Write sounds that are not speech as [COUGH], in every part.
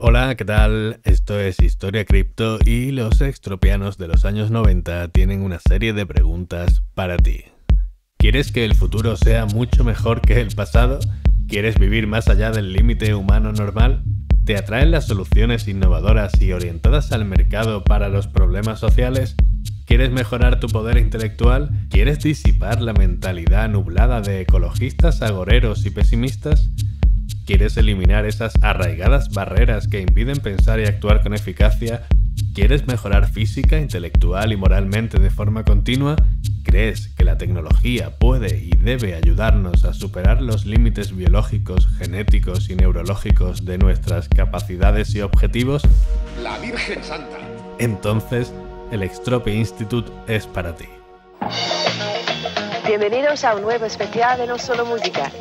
Hola, ¿qué tal? Esto es Historia Cripto y los extropianos de los años 90 tienen una serie de preguntas para ti. ¿Quieres que el futuro sea mucho mejor que el pasado? ¿Quieres vivir más allá del límite humano normal? ¿Te atraen las soluciones innovadoras y orientadas al mercado para los problemas sociales? ¿Quieres mejorar tu poder intelectual? ¿Quieres disipar la mentalidad nublada de ecologistas, agoreros y pesimistas? ¿Quieres eliminar esas arraigadas barreras que impiden pensar y actuar con eficacia? ¿Quieres mejorar física, intelectual y moralmente de forma continua? ¿Crees que la tecnología puede y debe ayudarnos a superar los límites biológicos, genéticos y neurológicos de nuestras capacidades y objetivos? La Virgen Santa. Entonces, el Extrope Institute es para ti. Bienvenidos a un nuevo especial de No Solo Música.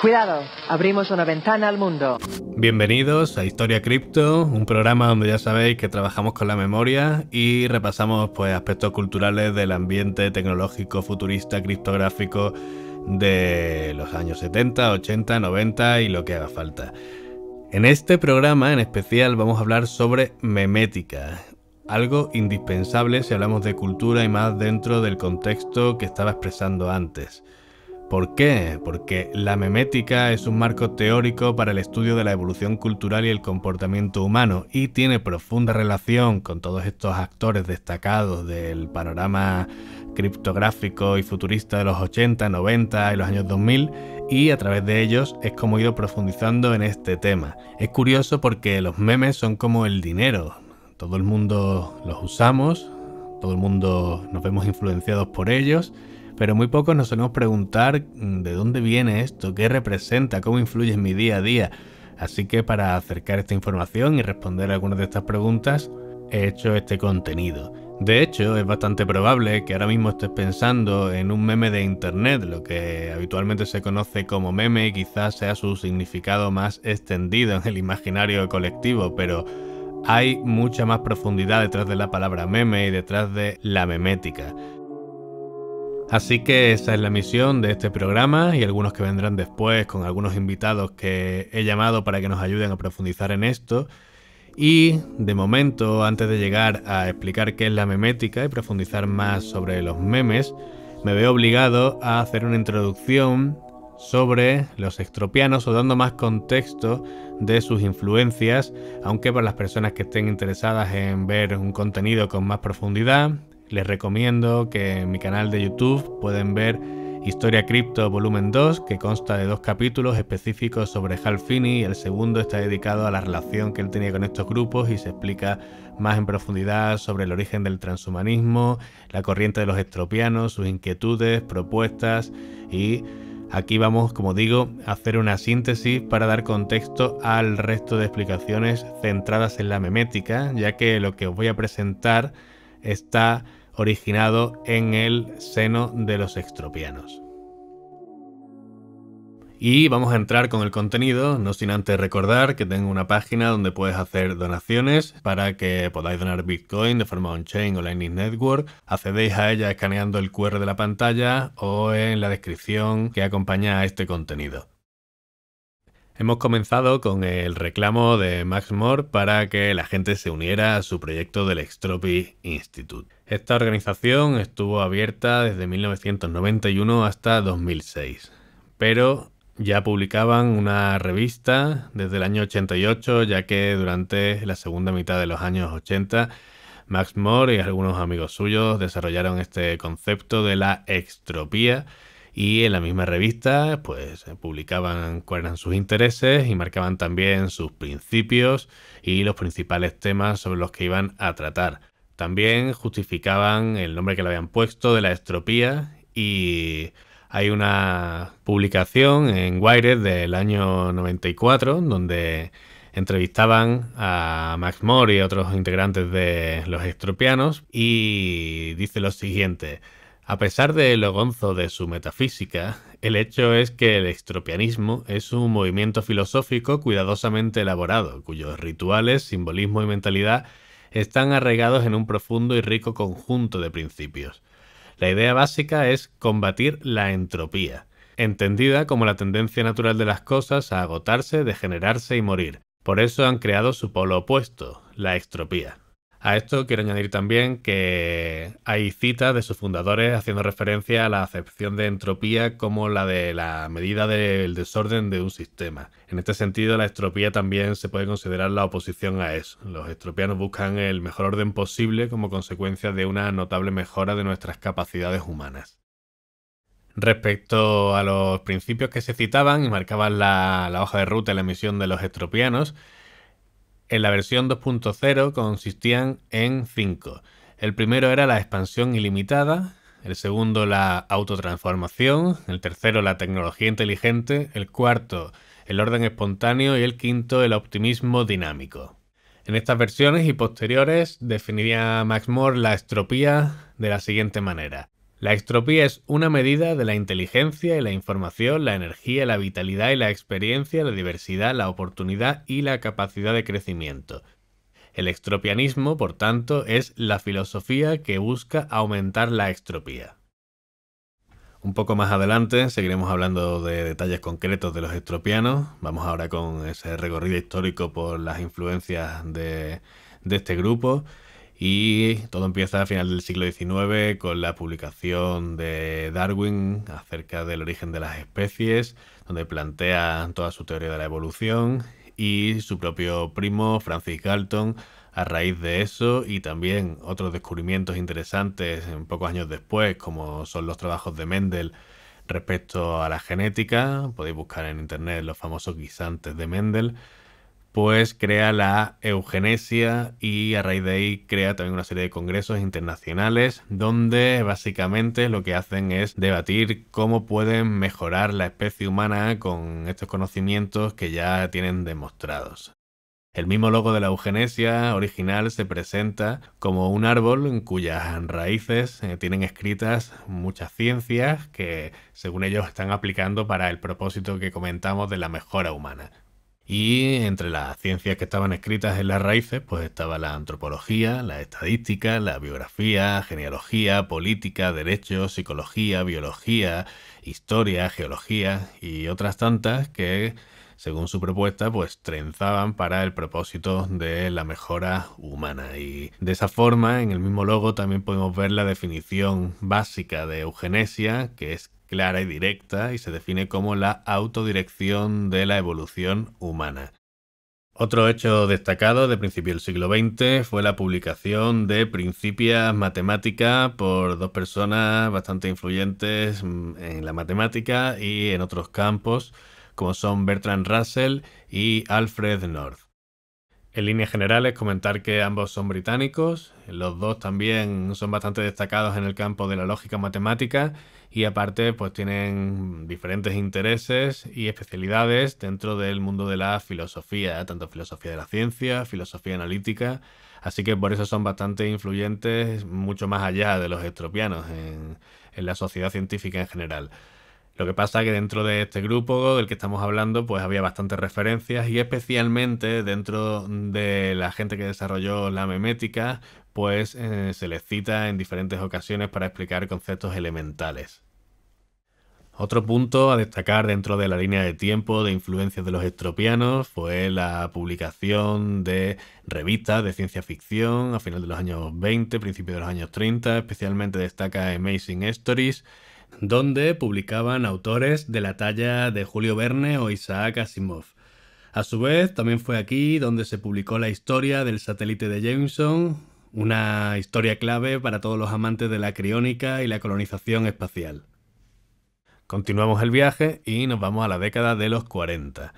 Cuidado, abrimos una ventana al mundo. Bienvenidos a Historia Cripto, un programa donde ya sabéis que trabajamos con la memoria y repasamos pues, aspectos culturales del ambiente tecnológico, futurista, criptográfico de los años 70, 80, 90 y lo que haga falta. En este programa en especial vamos a hablar sobre memética, algo indispensable si hablamos de cultura y más dentro del contexto que estaba expresando antes. ¿Por qué? Porque la memética es un marco teórico para el estudio de la evolución cultural y el comportamiento humano y tiene profunda relación con todos estos actores destacados del panorama criptográfico y futurista de los 80, 90 y los años 2000 y a través de ellos es como he ido profundizando en este tema. Es curioso porque los memes son como el dinero. Todo el mundo los usamos, todo el mundo nos vemos influenciados por ellos pero muy pocos nos solemos preguntar mm, de dónde viene esto, qué representa, cómo influye en mi día a día. Así que para acercar esta información y responder algunas de estas preguntas, he hecho este contenido. De hecho, es bastante probable que ahora mismo estés pensando en un meme de internet, lo que habitualmente se conoce como meme, y quizás sea su significado más extendido en el imaginario colectivo, pero hay mucha más profundidad detrás de la palabra meme y detrás de la memética. Así que esa es la misión de este programa y algunos que vendrán después con algunos invitados que he llamado para que nos ayuden a profundizar en esto. Y de momento, antes de llegar a explicar qué es la memética y profundizar más sobre los memes, me veo obligado a hacer una introducción sobre los estropianos o dando más contexto de sus influencias, aunque para las personas que estén interesadas en ver un contenido con más profundidad, les recomiendo que en mi canal de YouTube pueden ver Historia Cripto Volumen 2, que consta de dos capítulos específicos sobre Hal Finney. El segundo está dedicado a la relación que él tenía con estos grupos y se explica más en profundidad sobre el origen del transhumanismo, la corriente de los estropianos, sus inquietudes, propuestas y Aquí vamos, como digo, a hacer una síntesis para dar contexto al resto de explicaciones centradas en la memética, ya que lo que os voy a presentar está originado en el seno de los extropianos. Y vamos a entrar con el contenido, no sin antes recordar que tengo una página donde puedes hacer donaciones para que podáis donar Bitcoin de forma on-chain o Lightning Network. Accedéis a ella escaneando el QR de la pantalla o en la descripción que acompaña a este contenido. Hemos comenzado con el reclamo de Max Moore para que la gente se uniera a su proyecto del Extropy Institute. Esta organización estuvo abierta desde 1991 hasta 2006, pero ya publicaban una revista desde el año 88, ya que durante la segunda mitad de los años 80 Max Moore y algunos amigos suyos desarrollaron este concepto de la extropía y en la misma revista, pues eh, publicaban cuáles eran sus intereses y marcaban también sus principios y los principales temas sobre los que iban a tratar. También justificaban el nombre que le habían puesto de la estropía y hay una publicación en Wired del año 94 donde entrevistaban a Max Moore y otros integrantes de los estropianos y dice lo siguiente. A pesar de lo gonzo de su metafísica, el hecho es que el extropianismo es un movimiento filosófico cuidadosamente elaborado, cuyos rituales, simbolismo y mentalidad están arraigados en un profundo y rico conjunto de principios. La idea básica es combatir la entropía, entendida como la tendencia natural de las cosas a agotarse, degenerarse y morir. Por eso han creado su polo opuesto, la extropía. A esto quiero añadir también que hay citas de sus fundadores haciendo referencia a la acepción de entropía como la de la medida del desorden de un sistema. En este sentido, la estropía también se puede considerar la oposición a eso. Los estropianos buscan el mejor orden posible como consecuencia de una notable mejora de nuestras capacidades humanas. Respecto a los principios que se citaban y marcaban la, hoja de ruta y la misión de los estropianos, en la versión 2.0 consistían en cinco. El primero era la expansión ilimitada, el segundo la autotransformación, el tercero la tecnología inteligente, el cuarto el orden espontáneo y el quinto el optimismo dinámico. En estas versiones y posteriores definiría Max Moore la estropía de la siguiente manera. La extropía es una medida de la inteligencia y la información, la energía, la vitalidad y la experiencia, la diversidad, la oportunidad y la capacidad de crecimiento. El extropianismo, por tanto, es la filosofía que busca aumentar la extropía. Un poco más adelante seguiremos hablando de detalles concretos de los extropianos. Vamos ahora con ese recorrido histórico por las influencias de este grupo. Y todo empieza a final del siglo XIX con la publicación de Darwin acerca del origen de las especies, donde plantea toda su teoría de la evolución y su propio primo Francis Galton a raíz de eso y también otros descubrimientos interesantes en pocos años después, como son los trabajos de Mendel respecto a la genética. Podéis buscar en internet los famosos guisantes de Mendel pues crea la eugenesia y a raíz de ahí crea también una serie de congresos internacionales donde básicamente lo que hacen es debatir cómo pueden mejorar la especie humana con estos conocimientos que ya tienen demostrados. El mismo logo de la eugenesia original se presenta como un árbol en cuyas raíces eh, tienen escritas muchas ciencias que, según ellos, están aplicando para el propósito que comentamos de la mejora humana. Y entre las ciencias que estaban escritas en las raíces, pues estaba la antropología, la estadística, la biografía, genealogía, política, derecho, psicología, biología, historia, geología y otras tantas que, según su propuesta, pues trenzaban para el propósito de la mejora humana. Y de esa forma, en el mismo logo también podemos ver la definición básica de eugenesia, que es clara y directa y se define como la autodirección de la evolución humana. Otro hecho destacado de principio del siglo XX fue la publicación de Principias Matemáticas por dos personas bastante influyentes mm, en la matemática y en otros campos, como son Bertrand Russell y Alfred North. En líneas generales, comentar que ambos son británicos, los dos también son bastante destacados en el campo de la lógica matemática y aparte pues tienen diferentes intereses y especialidades dentro del mundo de la filosofía, tanto filosofía de la ciencia, filosofía analítica, así que por eso son bastante influyentes mucho más allá de los estropianos en, en la sociedad científica en general. Lo que pasa es que dentro de este grupo del que estamos hablando, pues había bastantes referencias y especialmente dentro de la gente que desarrolló la memética, pues eh, se les cita en diferentes ocasiones para explicar conceptos elementales. Otro punto a destacar dentro de la línea de tiempo de influencias de los estropianos fue la publicación de revistas de ciencia ficción a final de los años 20, principios de los años 30, especialmente destaca Amazing Stories, donde publicaban autores de la talla de Julio Verne o Isaac Asimov. A su vez, también fue aquí donde se publicó la historia del satélite de Jameson, una historia clave para todos los amantes de la criónica y la colonización espacial. Continuamos el viaje y nos vamos a la década de los 40.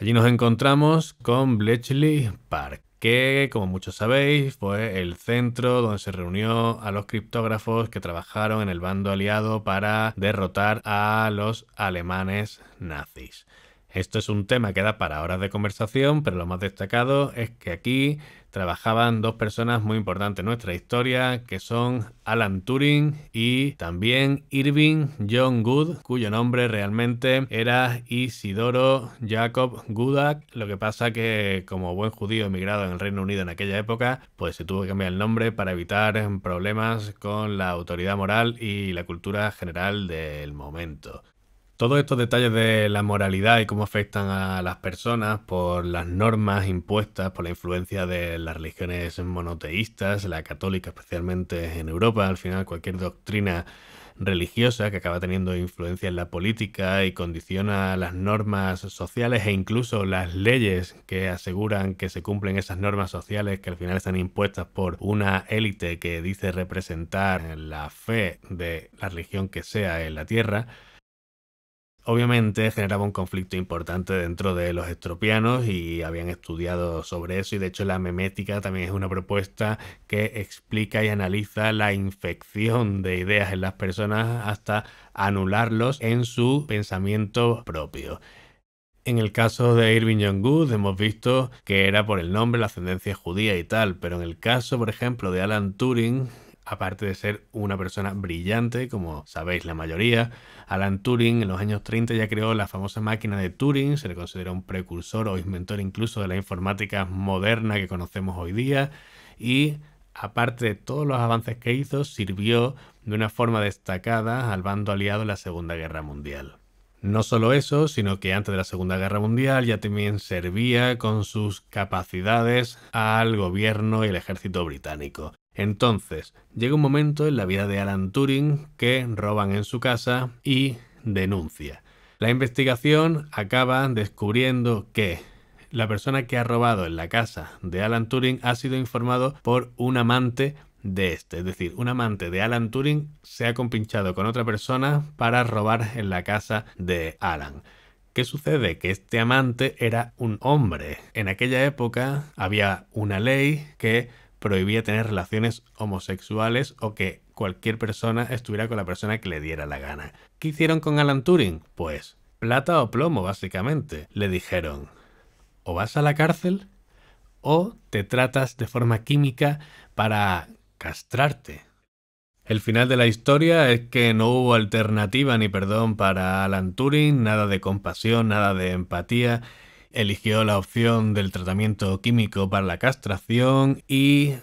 Allí nos encontramos con Bletchley Park, que, como muchos sabéis, fue el centro donde se reunió a los criptógrafos que trabajaron en el bando aliado para derrotar a los alemanes nazis. Esto es un tema que da para horas de conversación, pero lo más destacado es que aquí trabajaban dos personas muy importantes en nuestra historia, que son Alan Turing y también Irving John Good, cuyo nombre realmente era Isidoro Jacob Gudak. Lo que pasa que como buen judío emigrado en el Reino Unido en aquella época, pues se tuvo que cambiar el nombre para evitar problemas con la autoridad moral y la cultura general del momento. Todos estos detalles de la moralidad y cómo afectan a las personas por las normas impuestas por la influencia de las religiones monoteístas, la católica especialmente en Europa, al final cualquier doctrina religiosa que acaba teniendo influencia en la política y condiciona las normas sociales e incluso las leyes que aseguran que se cumplen esas normas sociales que al final están impuestas por una élite que dice representar la fe de la religión que sea en la tierra obviamente generaba un conflicto importante dentro de los estropianos y habían estudiado sobre eso y de hecho la memética también es una propuesta que explica y analiza la infección de ideas en las personas hasta anularlos en su pensamiento propio. En el caso de Irving Young hemos visto que era por el nombre, la ascendencia judía y tal, pero en el caso, por ejemplo, de Alan Turing aparte de ser una persona brillante, como sabéis la mayoría, Alan Turing en los años 30 ya creó la famosa máquina de Turing, se le considera un precursor o inventor incluso de la informática moderna que conocemos hoy día, y aparte de todos los avances que hizo, sirvió de una forma destacada al bando aliado en la Segunda Guerra Mundial. No solo eso, sino que antes de la Segunda Guerra Mundial ya también servía con sus capacidades al gobierno y el ejército británico. Entonces, llega un momento en la vida de Alan Turing que roban en su casa y denuncia. La investigación acaba descubriendo que la persona que ha robado en la casa de Alan Turing ha sido informado por un amante de este. Es decir, un amante de Alan Turing se ha compinchado con otra persona para robar en la casa de Alan. ¿Qué sucede? Que este amante era un hombre. En aquella época había una ley que prohibía tener relaciones homosexuales o que cualquier persona estuviera con la persona que le diera la gana. ¿Qué hicieron con Alan Turing? Pues plata o plomo, básicamente. Le dijeron, o vas a la cárcel o te tratas de forma química para castrarte. El final de la historia es que no hubo alternativa ni perdón para Alan Turing, nada de compasión, nada de empatía eligió la opción del tratamiento químico para la castración y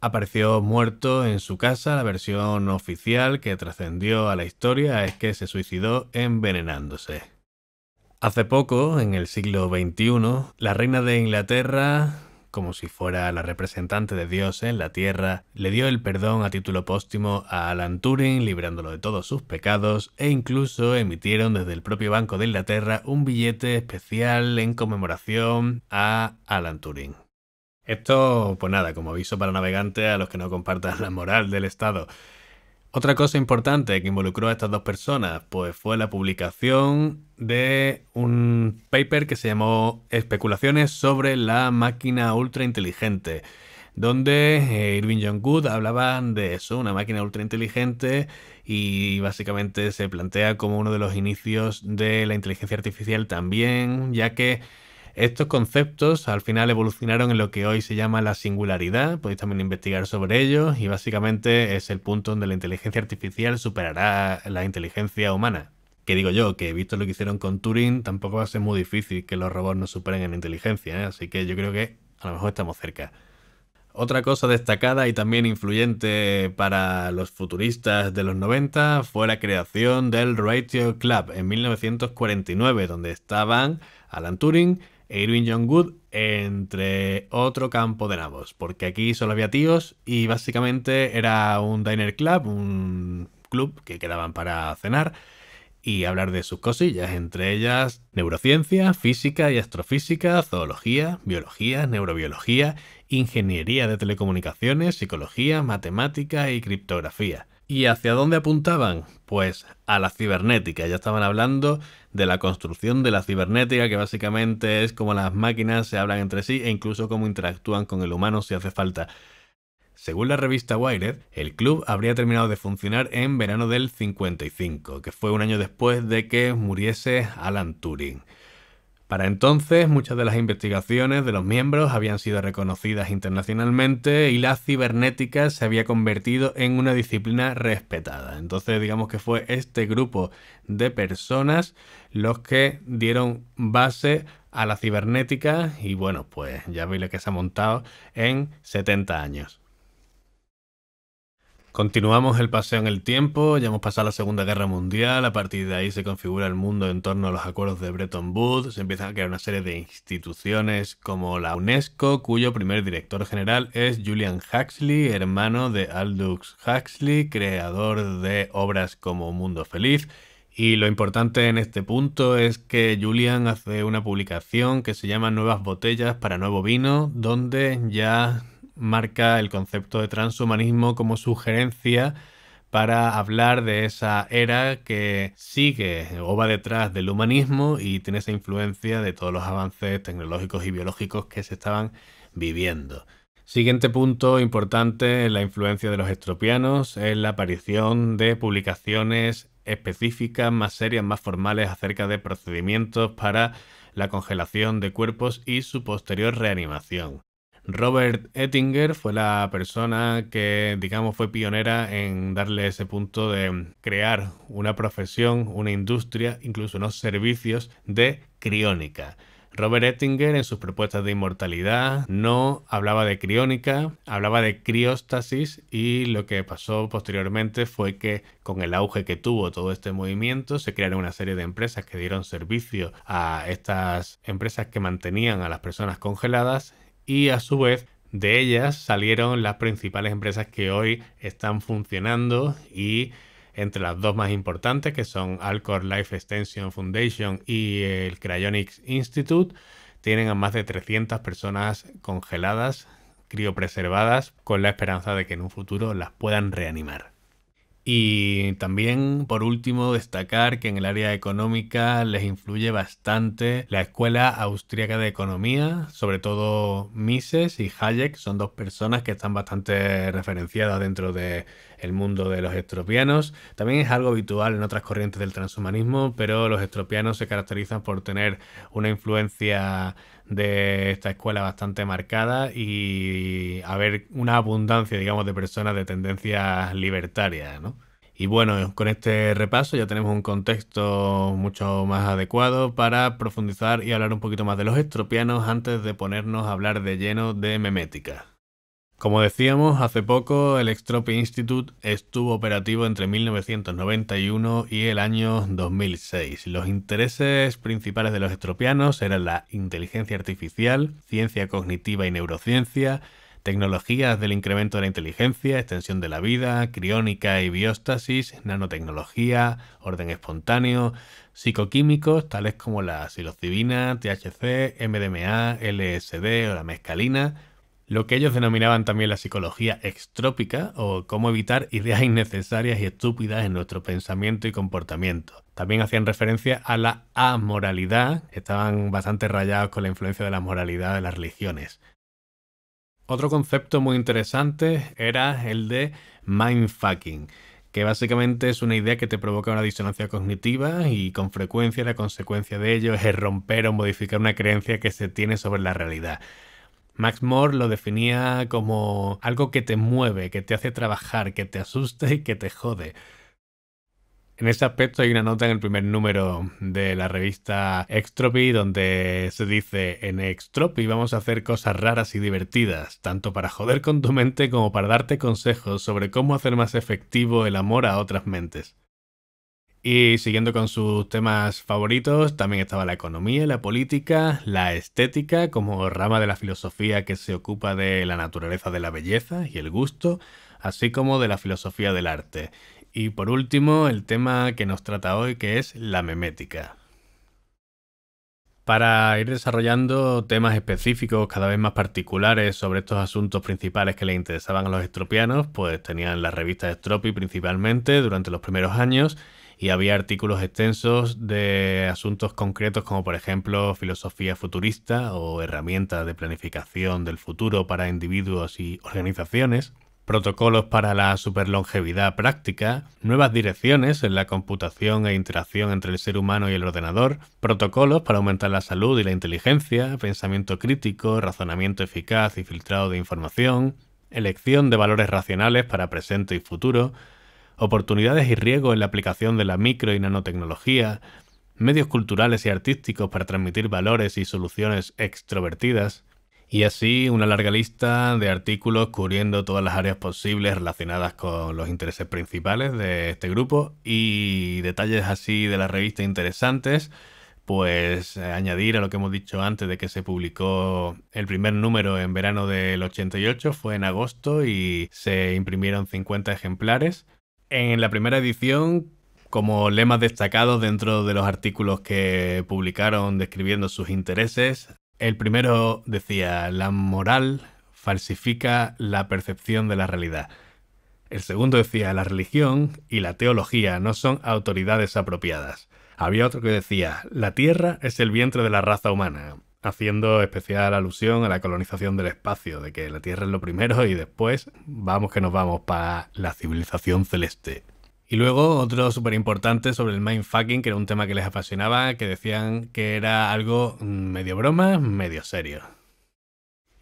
apareció muerto en su casa. La versión oficial que trascendió a la historia es que se suicidó envenenándose. Hace poco, en el siglo XXI, la reina de Inglaterra como si fuera la representante de Dios en la Tierra, le dio el perdón a título póstumo a Alan Turing, librándolo de todos sus pecados, e incluso emitieron desde el propio Banco de Inglaterra un billete especial en conmemoración a Alan Turing. Esto, pues nada, como aviso para navegantes a los que no compartan la moral del Estado. Otra cosa importante que involucró a estas dos personas pues, fue la publicación de un paper que se llamó Especulaciones sobre la máquina Ultra Inteligente. donde eh, Irving John Good hablaba de eso, una máquina ultra inteligente. y básicamente se plantea como uno de los inicios de la inteligencia artificial también, ya que estos conceptos al final evolucionaron en lo que hoy se llama la singularidad, podéis también investigar sobre ellos y básicamente es el punto donde la inteligencia artificial superará la inteligencia humana. Que digo yo, que visto lo que hicieron con Turing, tampoco va a ser muy difícil que los robots nos superen en inteligencia, ¿eh? así que yo creo que a lo mejor estamos cerca. Otra cosa destacada y también influyente para los futuristas de los 90 fue la creación del Radio Club en 1949, donde estaban Alan Turing, Irwin John Good entre otro campo de nabos, porque aquí solo había tíos y básicamente era un diner club, un club que quedaban para cenar y hablar de sus cosillas, entre ellas neurociencia, física y astrofísica, zoología, biología, neurobiología, ingeniería de telecomunicaciones, psicología, matemática y criptografía. ¿Y hacia dónde apuntaban? Pues a la cibernética. Ya estaban hablando de la construcción de la cibernética, que básicamente es como las máquinas se hablan entre sí e incluso cómo interactúan con el humano si hace falta. Según la revista Wired, el club habría terminado de funcionar en verano del 55, que fue un año después de que muriese Alan Turing. Para entonces, muchas de las investigaciones de los miembros habían sido reconocidas internacionalmente y la cibernética se había convertido en una disciplina respetada. Entonces, digamos que fue este grupo de personas los que dieron base a la cibernética y bueno, pues ya veis lo que se ha montado en 70 años. Continuamos el paseo en el tiempo, ya hemos pasado la Segunda Guerra Mundial, a partir de ahí se configura el mundo en torno a los acuerdos de Bretton Woods, se empiezan a crear una serie de instituciones como la UNESCO, cuyo primer director general es Julian Huxley, hermano de Aldous Huxley, creador de obras como Mundo Feliz. Y lo importante en este punto es que Julian hace una publicación que se llama Nuevas botellas para nuevo vino, donde ya marca el concepto de transhumanismo como sugerencia para hablar de esa era que sigue o va detrás del humanismo y tiene esa influencia de todos los avances tecnológicos y biológicos que se estaban viviendo. Siguiente punto importante en la influencia de los estropianos es la aparición de publicaciones específicas, más serias, más formales acerca de procedimientos para la congelación de cuerpos y su posterior reanimación. Robert Ettinger fue la persona que, digamos, fue pionera en darle ese punto de crear una profesión, una industria, incluso unos servicios de criónica. Robert Ettinger en sus propuestas de inmortalidad no hablaba de criónica, hablaba de crióstasis y lo que pasó posteriormente fue que con el auge que tuvo todo este movimiento se crearon una serie de empresas que dieron servicio a estas empresas que mantenían a las personas congeladas y a su vez de ellas salieron las principales empresas que hoy están funcionando y entre las dos más importantes que son Alcor Life Extension Foundation y el Cryonics Institute tienen a más de 300 personas congeladas, criopreservadas, con la esperanza de que en un futuro las puedan reanimar. Y también, por último, destacar que en el área económica les influye bastante la Escuela Austríaca de Economía, sobre todo Mises y Hayek, son dos personas que están bastante referenciadas dentro de el mundo de los estropianos. También es algo habitual en otras corrientes del transhumanismo, pero los estropianos se caracterizan por tener una influencia de esta escuela bastante marcada y haber una abundancia, digamos, de personas de tendencias libertarias, ¿no? Y bueno, con este repaso ya tenemos un contexto mucho más adecuado para profundizar y hablar un poquito más de los estropianos antes de ponernos a hablar de lleno de memética. Como decíamos, hace poco el Extropy Institute estuvo operativo entre 1991 y el año 2006. Los intereses principales de los estropianos eran la inteligencia artificial, ciencia cognitiva y neurociencia, tecnologías del incremento de la inteligencia, extensión de la vida, criónica y bióstasis, nanotecnología, orden espontáneo, psicoquímicos tales como la silocibina, THC, MDMA, LSD o la mescalina, lo que ellos denominaban también la psicología extrópica o cómo evitar ideas [LAUGHS] innecesarias y estúpidas en nuestro pensamiento y comportamiento. También hacían referencia a la amoralidad, estaban bastante rayados con la influencia de la moralidad de las religiones. Otro concepto muy interesante era el de mindfucking, que básicamente es una idea que te provoca una disonancia cognitiva y con frecuencia la consecuencia de ello es romper o modificar una creencia que se tiene sobre la realidad. Max Moore lo definía como algo que te mueve, que te hace trabajar, que te asuste y que te jode. En ese aspecto hay una nota en el primer número de la revista Extropy donde se dice en Extropy vamos a hacer cosas raras y divertidas, tanto para joder con tu mente como para darte consejos sobre cómo hacer más efectivo el amor a otras mentes. Y siguiendo con sus temas favoritos, también estaba la economía, la política, la estética como rama de la filosofía que se ocupa de la naturaleza de la belleza y el gusto, así como de la filosofía del arte. Y por último, el tema que nos trata hoy, que es la memética. Para ir desarrollando temas específicos cada vez más particulares sobre estos asuntos principales que le interesaban a los estropianos, pues tenían la revista Estropi principalmente durante los primeros años y había artículos extensos de asuntos concretos como por ejemplo filosofía futurista o herramientas de planificación del futuro para individuos y organizaciones, protocolos para la superlongevidad práctica, nuevas direcciones en la computación e interacción entre el ser humano y el ordenador, protocolos para aumentar la salud y la inteligencia, pensamiento crítico, razonamiento eficaz y filtrado de información, elección de valores racionales para presente y futuro, oportunidades y riesgos en la aplicación de la micro y nanotecnología, medios culturales y artísticos para transmitir valores y soluciones extrovertidas, y así una larga lista de artículos cubriendo todas las áreas posibles relacionadas con los intereses principales de este grupo y detalles así de la revista interesantes, pues eh, añadir a lo que hemos dicho antes de que se publicó el primer número en verano del 88, fue en agosto y se imprimieron 50 ejemplares en la primera edición como lemas destacados dentro de los artículos que publicaron describiendo sus intereses. El primero decía, la moral falsifica la percepción de la realidad. El segundo decía, la religión y la teología no son autoridades apropiadas. Había otro que decía, la tierra es el vientre de la raza humana haciendo especial alusión a la colonización del espacio, de que la Tierra es lo primero y después vamos que nos vamos para la civilización celeste. Y luego otro súper importante sobre el mindfucking, que era un tema que les apasionaba, que decían que era algo mm, medio broma, medio serio.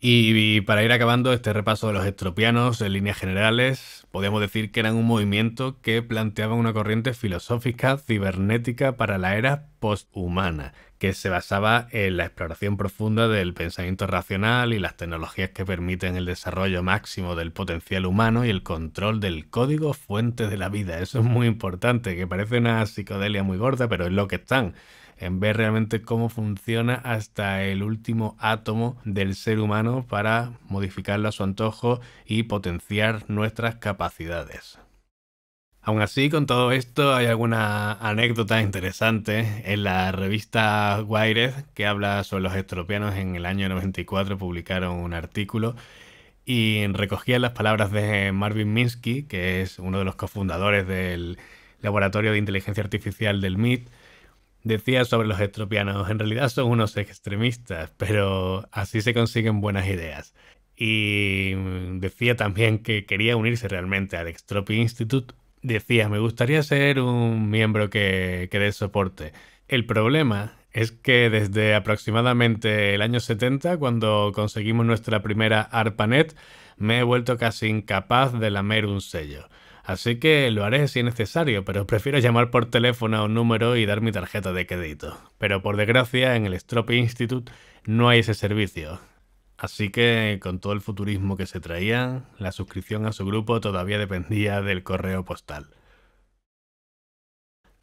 Y, para ir acabando este repaso de los estropianos en líneas generales, podemos decir que eran un movimiento que planteaba una corriente filosófica cibernética para la era posthumana, que se basaba en la exploración profunda del pensamiento racional y las tecnologías que permiten el desarrollo máximo del potencial humano y el control del código fuente de la vida. Eso es muy importante, que parece una psicodelia muy gorda, pero es lo que están en ver realmente cómo funciona hasta el último átomo del ser humano para modificarlo a su antojo y potenciar nuestras capacidades. Aún así, con todo esto, hay alguna anécdota interesante. En la revista Wired, que habla sobre los estropianos, en el año 94 publicaron un artículo y recogían las palabras de Marvin Minsky, que es uno de los cofundadores del Laboratorio de Inteligencia Artificial del MIT, decía sobre los estropianos, en realidad son unos extremistas, pero así se consiguen buenas ideas. Y decía también que quería unirse realmente al Extropi Institute. Decía, me gustaría ser un miembro que, que dé soporte. El problema es que desde aproximadamente el año 70, cuando conseguimos nuestra primera ARPANET, me he vuelto casi incapaz de lamer un sello. Así que lo haré si es necesario, pero prefiero llamar por teléfono a un número y dar mi tarjeta de crédito. Pero por desgracia, en el Stropy Institute no hay ese servicio. Así que, con todo el futurismo que se traía, la suscripción a su grupo todavía dependía del correo postal.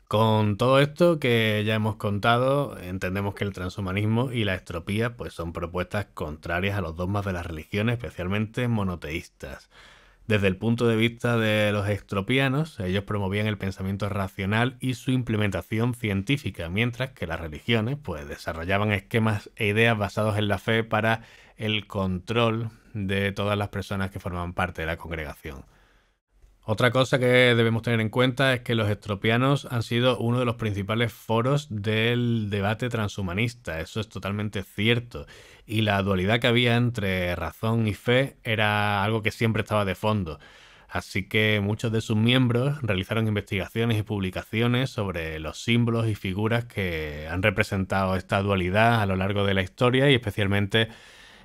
Con todo esto que ya hemos contado, entendemos que el transhumanismo y la estropía pues, son propuestas contrarias a los dogmas de las religiones, especialmente monoteístas. Desde el punto de vista de los estropianos, ellos promovían el pensamiento racional y su implementación científica, mientras que las religiones pues, desarrollaban esquemas e ideas basados en la fe para el control de todas las personas que formaban parte de la congregación. Otra cosa que debemos tener en cuenta es que los estropianos han sido uno de los principales foros del debate transhumanista, eso es totalmente cierto y la dualidad que había entre razón y fe era algo que siempre estaba de fondo. Así que muchos de sus miembros realizaron investigaciones y publicaciones sobre los símbolos y figuras que han representado esta dualidad a lo largo de la historia y especialmente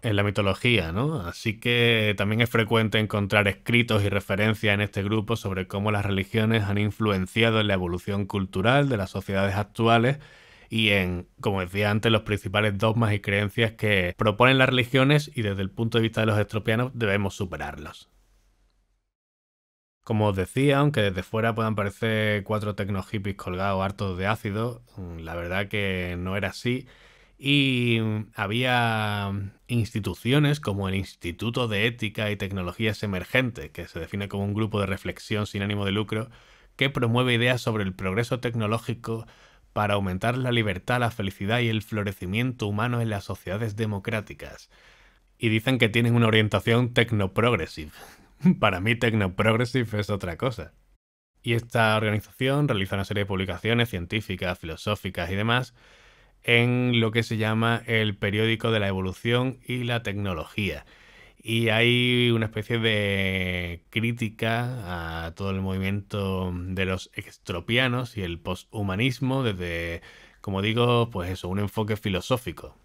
en la mitología, Así que también es frecuente encontrar escritos y referencias en este grupo sobre cómo las religiones han influenciado en la evolución cultural de las sociedades actuales y en, como decía antes, los principales dogmas y creencias que proponen las religiones y desde el punto de vista de los estropianos debemos superarlos. Como os decía, aunque desde fuera puedan parecer cuatro tecno hippies colgados hartos de ácido, mm, la verdad que no era así. Y mm, había instituciones como el Instituto de Ética y Tecnologías Emergentes, que se define como un grupo de reflexión sin ánimo de lucro, que promueve ideas sobre el progreso tecnológico para aumentar la libertad, la felicidad y el florecimiento humano en las sociedades democráticas. Y dicen que tienen una orientación tecnoprogressive. [LAUGHS] para mí tecnoprogressive es otra cosa. Y esta organización realiza una serie de publicaciones científicas, filosóficas y demás en lo que se llama el periódico de la evolución y la tecnología y hay una especie de crítica a todo el movimiento de los extropianos y el posthumanismo desde, como digo, pues eso, un enfoque filosófico.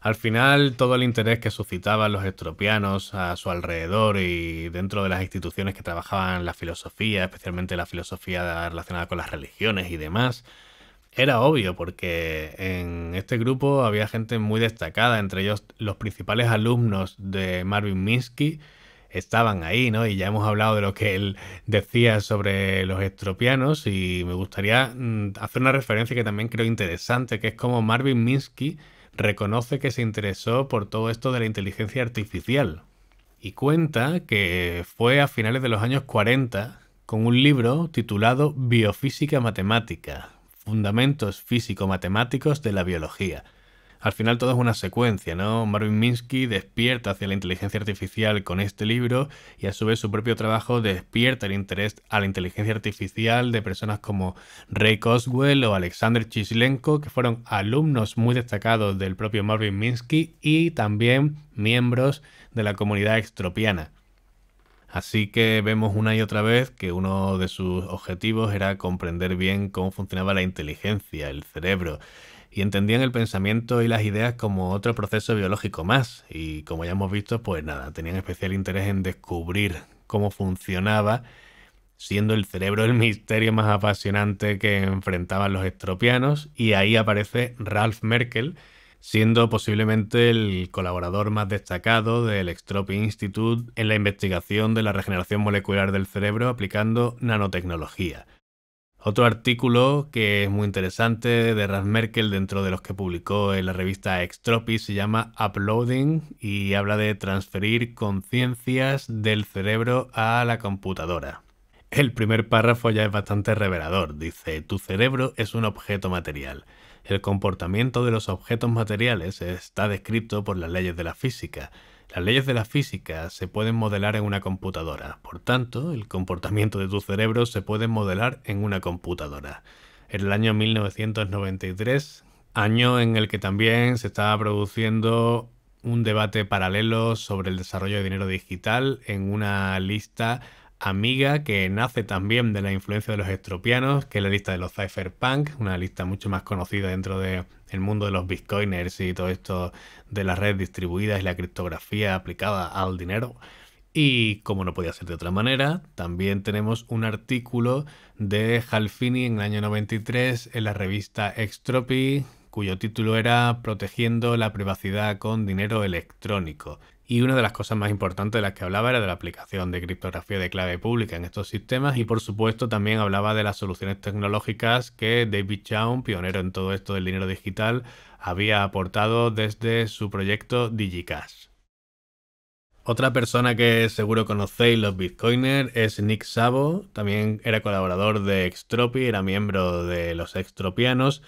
Al final, todo el interés que suscitaban los estropianos a su alrededor y dentro de las instituciones que trabajaban la filosofía, especialmente la filosofía relacionada con las religiones y demás, era obvio porque en este grupo había gente muy destacada, entre ellos los principales alumnos de Marvin Minsky estaban ahí, ¿no? Y ya hemos hablado de lo que él decía sobre los estropianos y me gustaría mm, hacer una referencia que también creo interesante, que es como Marvin Minsky reconoce que se interesó por todo esto de la inteligencia artificial y cuenta que fue a finales de los años 40 con un libro titulado Biofísica Matemática, fundamentos físico-matemáticos de la biología. Al final todo es una secuencia, ¿no? Marvin Minsky despierta hacia la inteligencia artificial con este libro y a su vez su propio trabajo despierta el interés a la inteligencia artificial de personas como Ray Coswell o Alexander Chisilenko, que fueron alumnos muy destacados del propio Marvin Minsky y también miembros de la comunidad extropiana. Así que vemos una y otra vez que uno de sus objetivos era comprender bien cómo funcionaba la inteligencia, el cerebro, y entendían el pensamiento y las ideas como otro proceso biológico más, y como ya hemos visto, pues nada, tenían especial interés en descubrir cómo funcionaba, siendo el cerebro el misterio más apasionante que enfrentaban los estropianos, y ahí aparece Ralph Merkel, siendo posiblemente el colaborador más destacado del Extropi Institute en la investigación de la regeneración molecular del cerebro aplicando nanotecnología. Otro artículo que es muy interesante de rasmussen dentro de los que publicó en la revista Extropi se llama Uploading y habla de transferir conciencias del cerebro a la computadora. El primer párrafo ya es bastante revelador. Dice, tu cerebro es un objeto material. El comportamiento de los objetos materiales está descrito por las leyes de la física. Las leyes de la física se pueden modelar en una computadora. Por tanto, el comportamiento de tu cerebro se puede modelar en una computadora. En el año 1993, año en el que también se estaba produciendo un debate paralelo sobre el desarrollo de dinero digital en una lista amiga que nace también de la influencia de los estropianos, que es la lista de los cypherpunk, una lista mucho más conocida dentro del el mundo de los bitcoiners y todo esto de las redes distribuidas y la criptografía aplicada al dinero. Y como no podía ser de otra manera, también tenemos un artículo de Halfini en el año 93 en la revista Extropy cuyo título era Protegiendo la privacidad con dinero electrónico. Y una de las cosas más importantes de las que hablaba era de la aplicación de criptografía de clave pública en estos sistemas y por supuesto también hablaba de las soluciones tecnológicas que David Chaum, pionero en todo esto del dinero digital, había aportado desde su proyecto DigiCash. Otra persona que seguro conocéis los Bitcoiners es Nick Szabo, también era colaborador de Extropi, era miembro de los Extropianos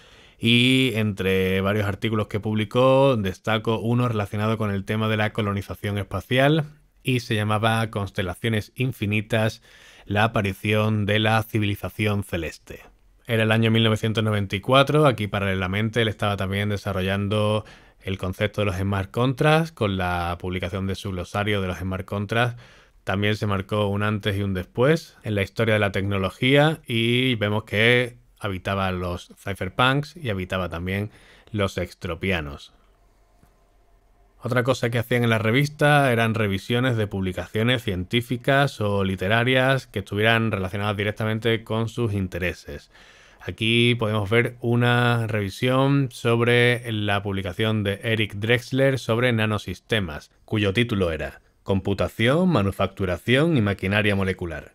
y entre varios artículos que publicó destaco uno relacionado con el tema de la colonización espacial y se llamaba Constelaciones Infinitas, la aparición de la civilización celeste. Era el año 1994, aquí paralelamente él estaba también desarrollando el concepto de los smart Contras con la publicación de su glosario de los smart Contras. también se marcó un antes y un después en la historia de la tecnología y vemos que habitaba los cypherpunks y habitaba también los extropianos. Otra cosa que hacían en la revista eran revisiones de publicaciones científicas o literarias que estuvieran relacionadas directamente con sus intereses. Aquí podemos ver una revisión sobre la publicación de Eric Drexler sobre nanosistemas, cuyo título era Computación, Manufacturación y Maquinaria Molecular.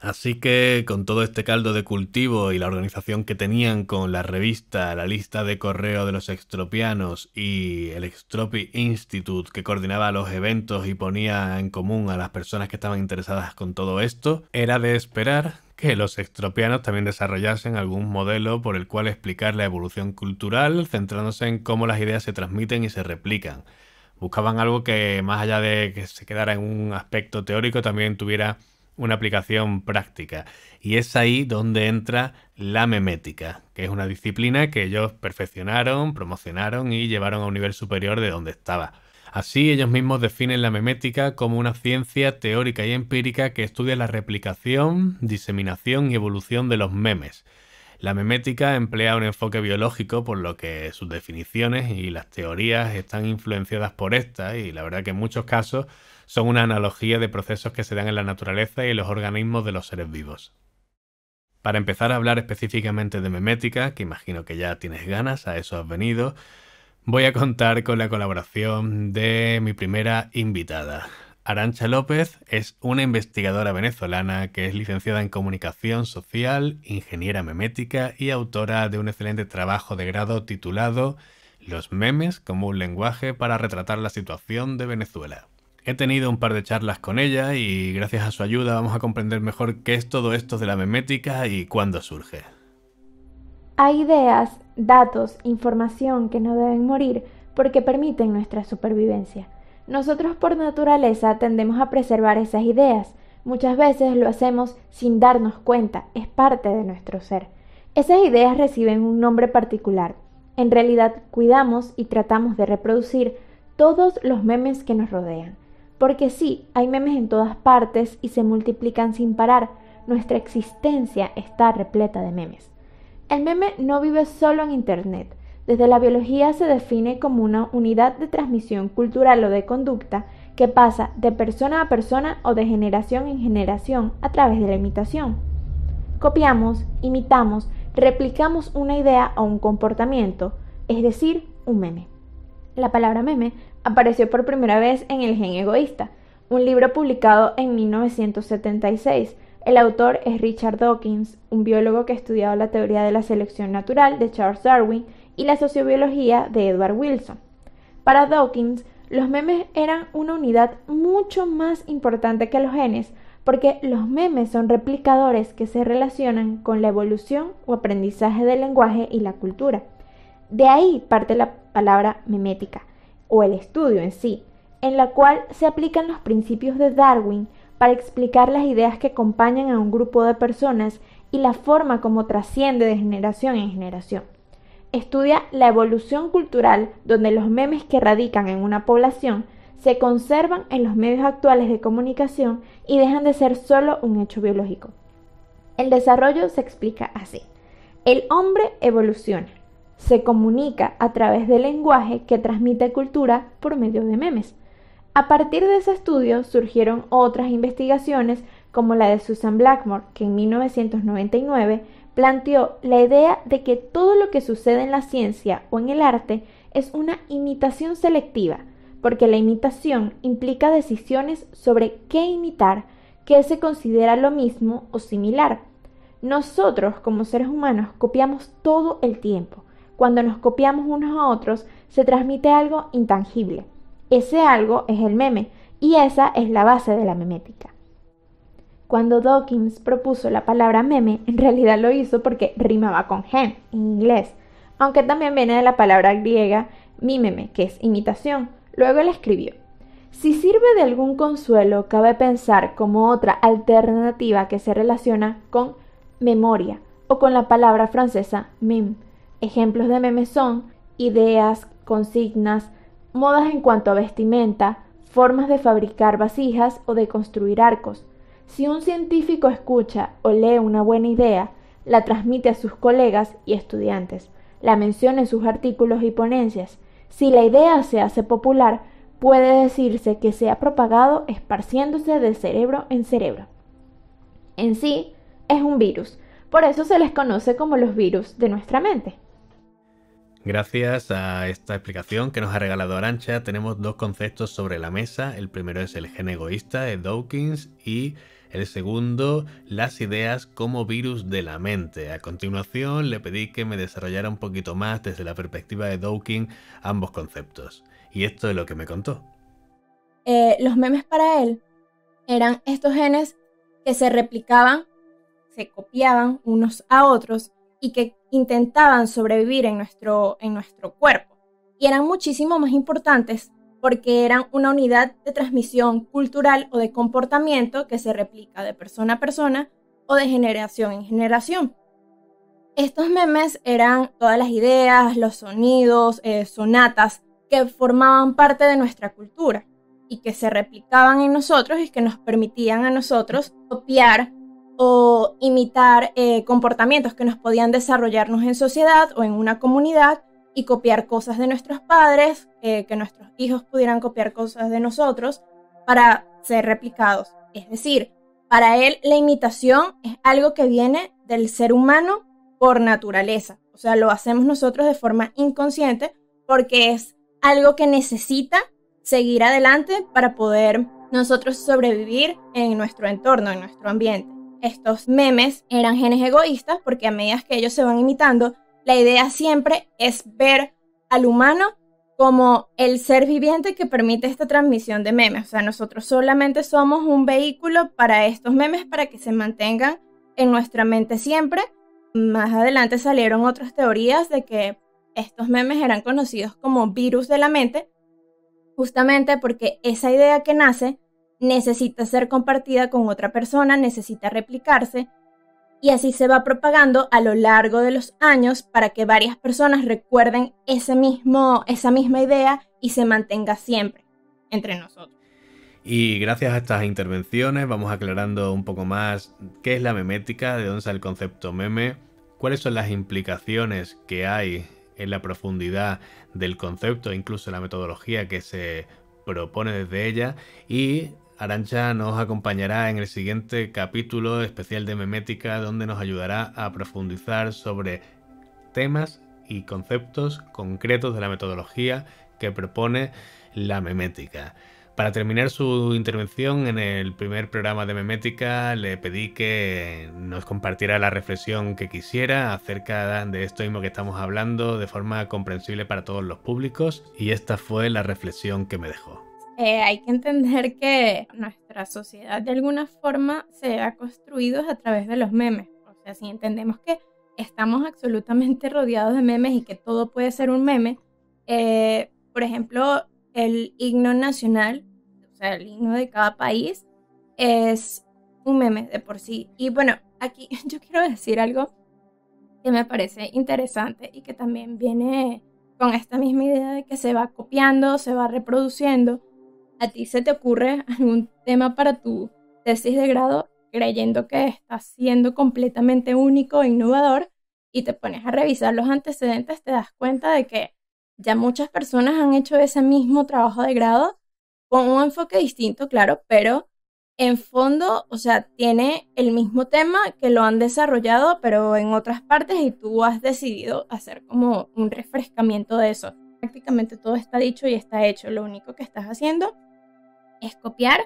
Así que con todo este caldo de cultivo y la organización que tenían con la revista, la lista de correo de los extropianos y el Extropi Institute que coordinaba los eventos y ponía en común a las personas que estaban interesadas con todo esto, era de esperar que los extropianos también desarrollasen algún modelo por el cual explicar la evolución cultural centrándose en cómo las ideas se transmiten y se replican. Buscaban algo que más allá de que se quedara en un aspecto teórico también tuviera una aplicación práctica. Y es ahí donde entra la memética, que es una disciplina que ellos perfeccionaron, promocionaron y llevaron a un nivel superior de donde estaba. Así ellos mismos definen la memética como una ciencia teórica y empírica que estudia la replicación, diseminación y evolución de los memes. La memética emplea un enfoque biológico, por lo que sus definiciones y las teorías están influenciadas por esta, y la verdad que en muchos casos son una analogía de procesos que se dan en la naturaleza y en los organismos de los seres vivos. Para empezar a hablar específicamente de memética, que imagino que ya tienes ganas, a eso has venido, voy a contar con la colaboración de mi primera invitada. Arancha López es una investigadora venezolana que es licenciada en Comunicación Social, ingeniera memética y autora de un excelente trabajo de grado titulado Los memes como un lenguaje para retratar la situación de Venezuela. He tenido un par de charlas con ella y gracias a su ayuda vamos a comprender mejor qué es todo esto de la memética y cuándo surge. Hay ideas, datos, información que no deben morir porque permiten nuestra supervivencia. Nosotros por naturaleza tendemos a preservar esas ideas. Muchas veces lo hacemos sin darnos cuenta, es parte de nuestro ser. Esas ideas reciben un nombre particular. En realidad cuidamos y tratamos de reproducir todos los memes que nos rodean. Porque sí, hay memes en todas partes y se multiplican sin parar. Nuestra existencia está repleta de memes. El meme no vive solo en Internet. Desde la biología se define como una unidad de transmisión cultural o de conducta que pasa de persona a persona o de generación en generación a través de la imitación. Copiamos, imitamos, replicamos una idea o un comportamiento, es decir, un meme. La palabra meme apareció por primera vez en El gen egoísta, un libro publicado en 1976. El autor es Richard Dawkins, un biólogo que ha estudiado la teoría de la selección natural de Charles Darwin y la sociobiología de Edward Wilson. Para Dawkins, los memes eran una unidad mucho más importante que los genes, porque los memes son replicadores que se relacionan con la evolución o aprendizaje del lenguaje y la cultura. De ahí parte la palabra memética, o el estudio en sí, en la cual se aplican los principios de Darwin para explicar las ideas que acompañan a un grupo de personas y la forma como trasciende de generación en generación. Estudia la evolución cultural donde los memes que radican en una población se conservan en los medios actuales de comunicación y dejan de ser solo un hecho biológico. El desarrollo se explica así. El hombre evoluciona, se comunica a través del lenguaje que transmite cultura por medio de memes. A partir de ese estudio surgieron otras investigaciones como la de Susan Blackmore, que en 1999 planteó la idea de que todo lo que sucede en la ciencia o en el arte es una imitación selectiva, porque la imitación implica decisiones sobre qué imitar, qué se considera lo mismo o similar. Nosotros como seres humanos copiamos todo el tiempo, cuando nos copiamos unos a otros, se transmite algo intangible. Ese algo es el meme, y esa es la base de la memética. Cuando Dawkins propuso la palabra meme, en realidad lo hizo porque rimaba con gen en inglés, aunque también viene de la palabra griega mimeme, que es imitación. Luego él escribió, si sirve de algún consuelo, cabe pensar como otra alternativa que se relaciona con memoria o con la palabra francesa mim. Ejemplos de memes son ideas, consignas, modas en cuanto a vestimenta, formas de fabricar vasijas o de construir arcos. Si un científico escucha o lee una buena idea, la transmite a sus colegas y estudiantes, la menciona en sus artículos y ponencias. Si la idea se hace popular, puede decirse que se ha propagado esparciéndose de cerebro en cerebro. En sí, es un virus, por eso se les conoce como los virus de nuestra mente. Gracias a esta explicación que nos ha regalado Arancha, tenemos dos conceptos sobre la mesa. El primero es el gen egoísta de Dawkins y el segundo, las ideas como virus de la mente. A continuación, le pedí que me desarrollara un poquito más desde la perspectiva de Dawkins ambos conceptos. Y esto es lo que me contó. Eh, los memes para él eran estos genes que se replicaban, se copiaban unos a otros y que intentaban sobrevivir en nuestro, en nuestro cuerpo. Y eran muchísimo más importantes porque eran una unidad de transmisión cultural o de comportamiento que se replica de persona a persona o de generación en generación. Estos memes eran todas las ideas, los sonidos, eh, sonatas que formaban parte de nuestra cultura y que se replicaban en nosotros y que nos permitían a nosotros copiar o imitar eh, comportamientos que nos podían desarrollarnos en sociedad o en una comunidad y copiar cosas de nuestros padres, eh, que nuestros hijos pudieran copiar cosas de nosotros para ser replicados. Es decir, para él la imitación es algo que viene del ser humano por naturaleza. O sea, lo hacemos nosotros de forma inconsciente porque es algo que necesita seguir adelante para poder nosotros sobrevivir en nuestro entorno, en nuestro ambiente estos memes eran genes egoístas porque a medida que ellos se van imitando, la idea siempre es ver al humano como el ser viviente que permite esta transmisión de memes. O sea, nosotros solamente somos un vehículo para estos memes para que se mantengan en nuestra mente siempre. Más adelante salieron otras teorías de que estos memes eran conocidos como virus de la mente, justamente porque esa idea que nace necesita ser compartida con otra persona, necesita replicarse y así se va propagando a lo largo de los años para que varias personas recuerden ese mismo, esa misma idea y se mantenga siempre entre nosotros. Y gracias a estas intervenciones vamos aclarando un poco más qué es la memética, de dónde sale el concepto meme, cuáles son las implicaciones que hay en la profundidad del concepto, incluso la metodología que se propone desde ella y Arancha nos acompañará en el siguiente capítulo especial de Memética, donde nos ayudará a profundizar sobre temas y conceptos concretos de la metodología que propone la memética. Para terminar su intervención en el primer programa de Memética, le pedí que nos compartiera la reflexión que quisiera acerca de esto mismo que estamos hablando de forma comprensible para todos los públicos y esta fue la reflexión que me dejó. Eh, hay que entender que nuestra sociedad de alguna forma se ha construido a través de los memes. O sea, si entendemos que estamos absolutamente [LAUGHS] rodeados de memes y que todo puede ser un meme, eh, por ejemplo, el himno nacional, o sea, el himno de cada país, es un meme de por sí. Y bueno, aquí [LAUGHS] yo quiero decir algo que me parece interesante y que también viene con esta misma idea de que se va copiando, se va reproduciendo. ¿A ti se te ocurre algún tema para tu tesis de grado creyendo que estás siendo completamente único e innovador y te pones a revisar los antecedentes, te das cuenta de que ya muchas personas han hecho ese mismo trabajo de grado con un enfoque distinto, claro, pero en fondo, o sea, tiene el mismo tema que lo han desarrollado, pero en otras partes y tú has decidido hacer como un refrescamiento de eso. Prácticamente todo está dicho y está hecho, lo único que estás haciendo es copiar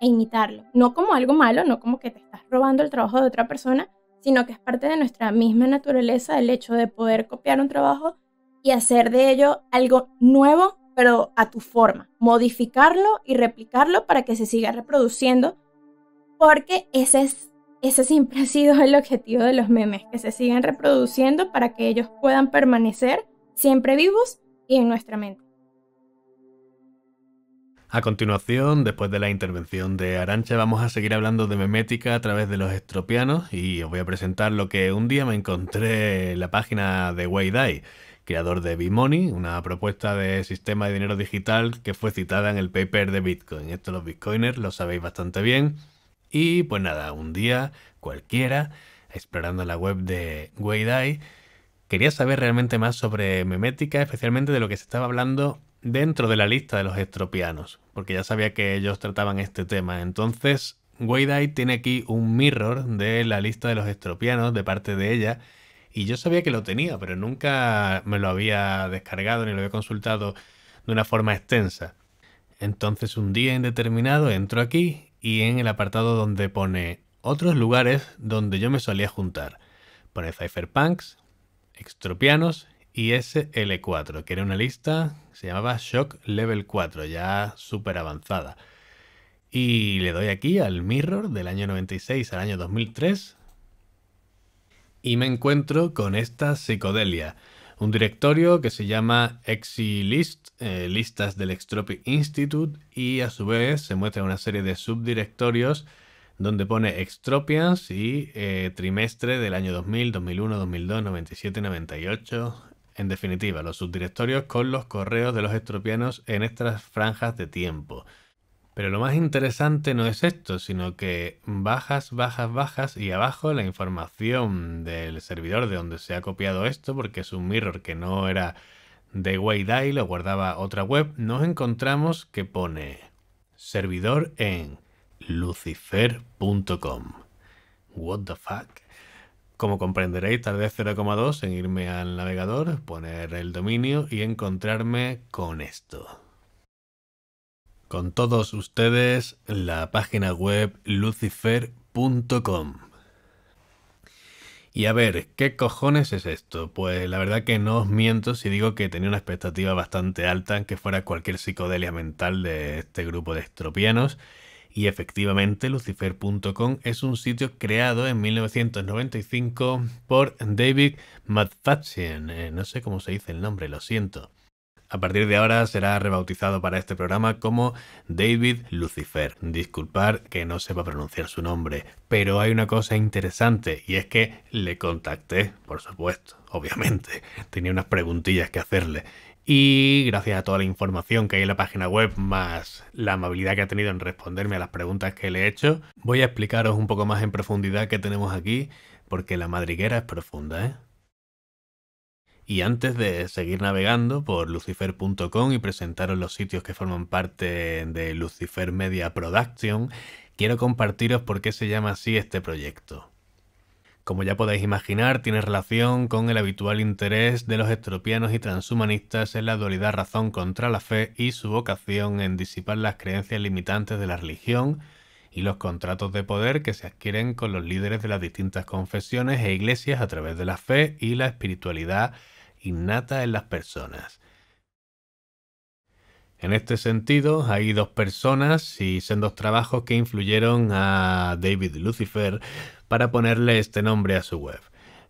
e imitarlo. No como algo malo, no como que te estás robando el trabajo de otra persona, sino que es parte de nuestra misma naturaleza el hecho de poder copiar un trabajo y hacer de ello algo nuevo, pero a tu forma, modificarlo y replicarlo para que se siga reproduciendo, porque ese es ese siempre [LAUGHS] ha sido el objetivo de los memes, que se sigan reproduciendo para que ellos puedan permanecer siempre vivos y en nuestra mente. A continuación, después de la intervención de Arancha, vamos a seguir hablando de memética a través de los estropianos y os voy a presentar lo que un día me encontré en la página de Dai, creador de B-Money, una propuesta de sistema de dinero digital que fue citada en el paper de Bitcoin. Esto los bitcoiners lo sabéis bastante bien. Y pues nada, un día cualquiera, explorando la web de Dai. Quería saber realmente más sobre memética, especialmente de lo que se estaba hablando dentro de la lista de los estropianos, porque ya sabía que ellos trataban este tema. Entonces, wayday tiene aquí un mirror de la lista de los estropianos de parte de ella, y yo sabía que lo tenía, pero nunca me lo había descargado ni lo había consultado de una forma extensa. Entonces, un día indeterminado entro aquí y en el apartado donde pone otros lugares donde yo me solía juntar. Pone cypherpunks, extropianos y SL4, que era una lista, se llamaba Shock Level 4, ya súper avanzada. Y le doy aquí al Mirror del año 96 al año 2003 y me encuentro con esta psicodelia. Un directorio que se llama Exilist, eh, listas del Extropic Institute, y a su vez se muestra una serie de subdirectorios donde pone Extropians y eh, trimestre del año 2000, 2001, 2002, 97, 98. En definitiva, los subdirectorios con los correos de los extropianos en estas franjas de tiempo. Pero lo más interesante no es esto, sino que bajas, bajas, bajas y abajo la información del servidor de donde se ha copiado esto, porque es un mirror que no era de wayday lo guardaba otra web, nos encontramos que pone servidor en lucifer.com. What the fuck? Como comprenderéis, tardé 0,2 en irme al navegador, poner el dominio y encontrarme con esto. Con todos ustedes, la página web lucifer.com. Y a ver, ¿qué cojones es esto? Pues la verdad que no os miento si digo que tenía una expectativa bastante alta en que fuera cualquier psicodelia mental de este grupo de estropianos y efectivamente, lucifer.com es un sitio creado en 1995 por David McFadden. Eh, no sé cómo se dice el nombre, lo siento. A partir de ahora será rebautizado para este programa como David Lucifer. Disculpar que no sepa pronunciar su nombre, pero hay una cosa interesante y es que le contacté, por supuesto, obviamente. [LAUGHS] Tenía unas preguntillas que hacerle y gracias a toda la información que hay en la página web, más la amabilidad que ha tenido en responderme a las preguntas que le he hecho, voy a explicaros un poco más en profundidad qué tenemos aquí, porque la madriguera es profunda, ¿eh? Y antes de seguir navegando por lucifer.com y presentaros los sitios que forman parte de Lucifer Media Production, quiero compartiros por qué se llama así este proyecto como ya podéis imaginar, tiene relación con el habitual interés de los estropianos y transhumanistas en la dualidad razón contra la fe y su vocación en disipar las creencias limitantes de la religión y los contratos de poder que se adquieren con los líderes de las distintas confesiones e iglesias a través de la fe y la espiritualidad innata en las personas. En este sentido, hay dos personas y sendos trabajos que influyeron a David Lucifer para ponerle este nombre a su web.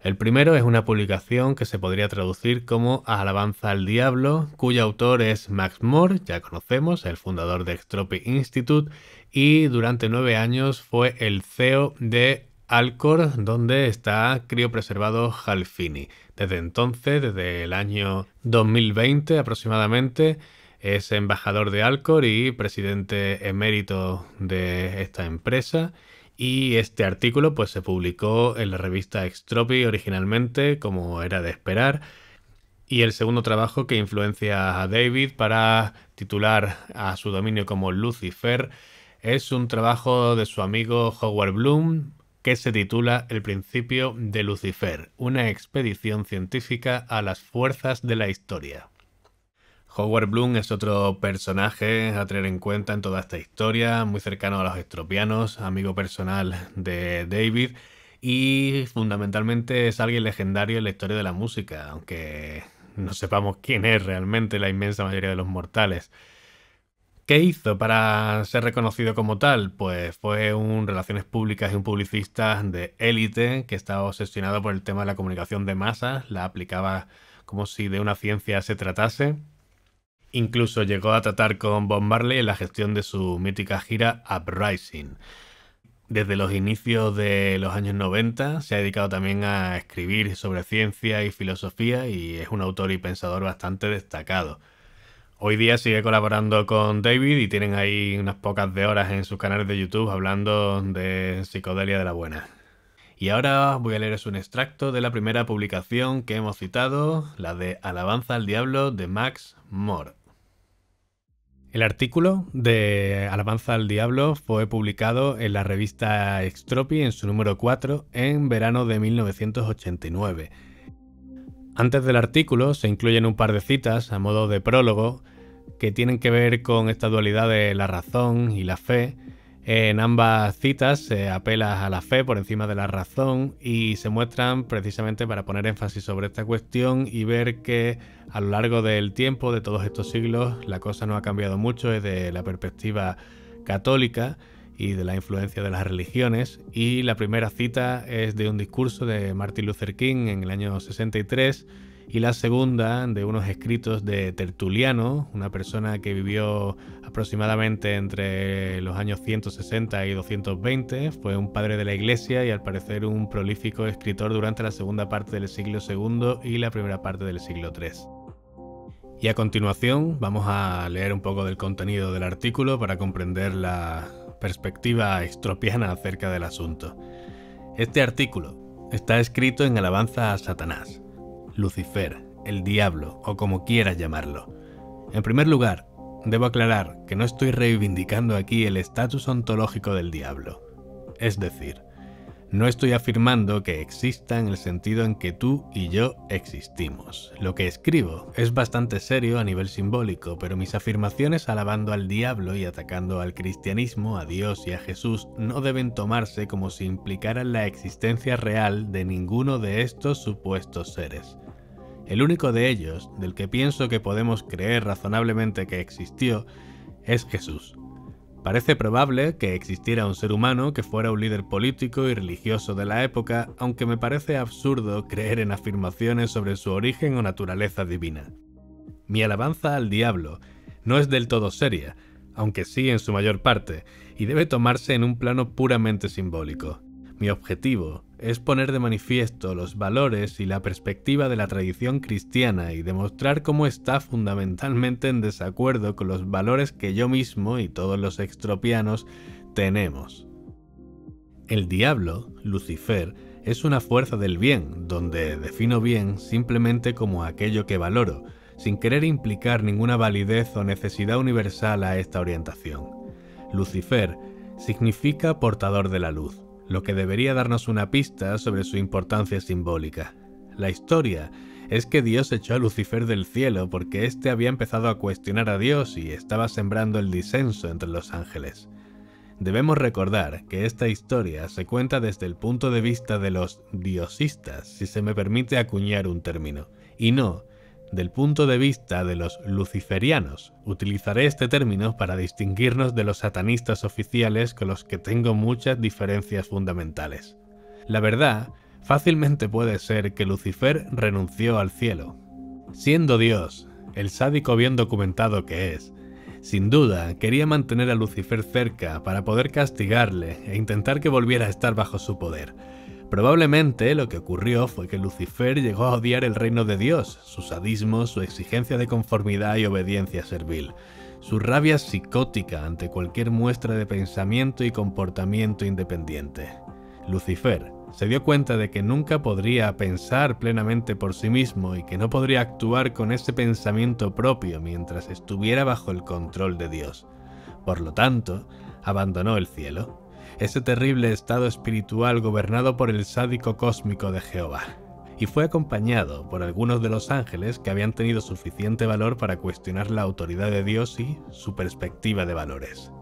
El primero es una publicación que se podría traducir como Alabanza al Diablo, cuyo autor es Max Moore, ya conocemos, el fundador de Extropy Institute, y durante nueve años fue el CEO de Alcor, donde está criopreservado Halfini. Desde entonces, desde el año 2020 aproximadamente, es embajador de Alcor y presidente emérito de esta empresa y este artículo pues, se publicó en la revista Extropi originalmente, como era de esperar. Y el segundo trabajo que influencia a David para titular a su dominio como Lucifer es un trabajo de su amigo Howard Bloom que se titula El principio de Lucifer, una expedición científica a las fuerzas de la historia. Howard Bloom es otro personaje a tener en cuenta en toda esta historia, muy cercano a los estropianos, amigo personal de David y fundamentalmente es alguien legendario en la historia de la música, aunque no sepamos quién es realmente la inmensa mayoría de los mortales. ¿Qué hizo para ser reconocido como tal? Pues fue un relaciones públicas y un publicista de élite que estaba obsesionado por el tema de la comunicación de masas, la aplicaba como si de una ciencia se tratase incluso llegó a tratar con Bob Marley en la gestión de su mítica gira Uprising. Desde los inicios de los años 90 se ha dedicado también a escribir sobre ciencia y filosofía y es un autor y pensador bastante destacado. Hoy día sigue colaborando con David y tienen ahí unas pocas de horas en sus canales de YouTube hablando de psicodelia de la buena. Y ahora voy a leeros un extracto de la primera publicación que hemos citado, la de Alabanza al Diablo de Max Moore. El artículo de Alabanza al Diablo fue publicado en la revista Extropi en su número 4 en verano de 1989. Antes del artículo se incluyen un par de citas a modo de prólogo que tienen que ver con esta dualidad de la razón y la fe en ambas citas se apela a la fe por encima de la razón y se muestran precisamente para poner énfasis sobre esta cuestión y ver que a lo largo del tiempo, de todos estos siglos, la cosa no ha cambiado mucho desde la perspectiva católica y de la influencia de las religiones. Y la primera cita es de un discurso de Martin Luther King en el año 63 y la segunda de unos escritos de Tertuliano, una persona que vivió aproximadamente entre los años 160 y 220, fue un padre de la iglesia y al parecer un prolífico escritor durante la segunda parte del siglo II y la primera parte del siglo III. Y a continuación vamos a leer un poco del contenido del artículo para comprender la perspectiva estropiana acerca del asunto. Este artículo está escrito en alabanza a Satanás, Lucifer, el diablo o como quieras llamarlo. En primer lugar, debo aclarar que no estoy reivindicando aquí el estatus ontológico del diablo. Es decir, no estoy afirmando que exista en el sentido en que tú y yo existimos. Lo que escribo es bastante serio a nivel simbólico, pero mis afirmaciones alabando al diablo y atacando al cristianismo, a Dios y a Jesús no deben tomarse como si implicaran la existencia real de ninguno de estos supuestos seres. El único de ellos, del que pienso que podemos creer razonablemente que existió, es Jesús. Parece probable que existiera un ser humano que fuera un líder político y religioso de la época, aunque me parece absurdo creer en afirmaciones sobre su origen o naturaleza divina. Mi alabanza al diablo no es del todo seria, aunque sí en su mayor parte, y debe tomarse en un plano puramente simbólico. Mi objetivo, es poner de manifiesto los valores y la perspectiva de la tradición cristiana y demostrar cómo está fundamentalmente en desacuerdo con los valores que yo mismo y todos los extropianos tenemos. El diablo, Lucifer, es una fuerza del bien, donde defino bien simplemente como aquello que valoro, sin querer implicar ninguna validez o necesidad universal a esta orientación. Lucifer significa portador de la luz lo que debería darnos una pista sobre su importancia simbólica. La historia es que Dios echó a Lucifer del cielo porque éste había empezado a cuestionar a Dios y estaba sembrando el disenso entre los ángeles. Debemos recordar que esta historia se cuenta desde el punto de vista de los diosistas, si se me permite acuñar un término, y no del punto de vista de los luciferianos. Utilizaré este término para distinguirnos de los satanistas oficiales con los que tengo muchas diferencias fundamentales. La verdad, fácilmente puede ser que Lucifer renunció al cielo. Siendo Dios, el sádico bien documentado que es, sin duda quería mantener a Lucifer cerca para poder castigarle e intentar que volviera a estar bajo su poder, Probablemente lo que ocurrió fue que Lucifer llegó a odiar el reino de Dios, su sadismo, su exigencia de conformidad y obediencia servil, su rabia psicótica ante cualquier muestra de pensamiento y comportamiento independiente. Lucifer se dio cuenta de que nunca podría pensar plenamente por sí mismo y que no podría actuar con ese pensamiento propio mientras estuviera bajo el control de Dios. Por lo tanto, abandonó el cielo ese terrible estado espiritual gobernado por el sádico cósmico de Jehová, y fue acompañado por algunos de los ángeles que habían tenido suficiente valor para cuestionar la autoridad de Dios y su perspectiva de valores.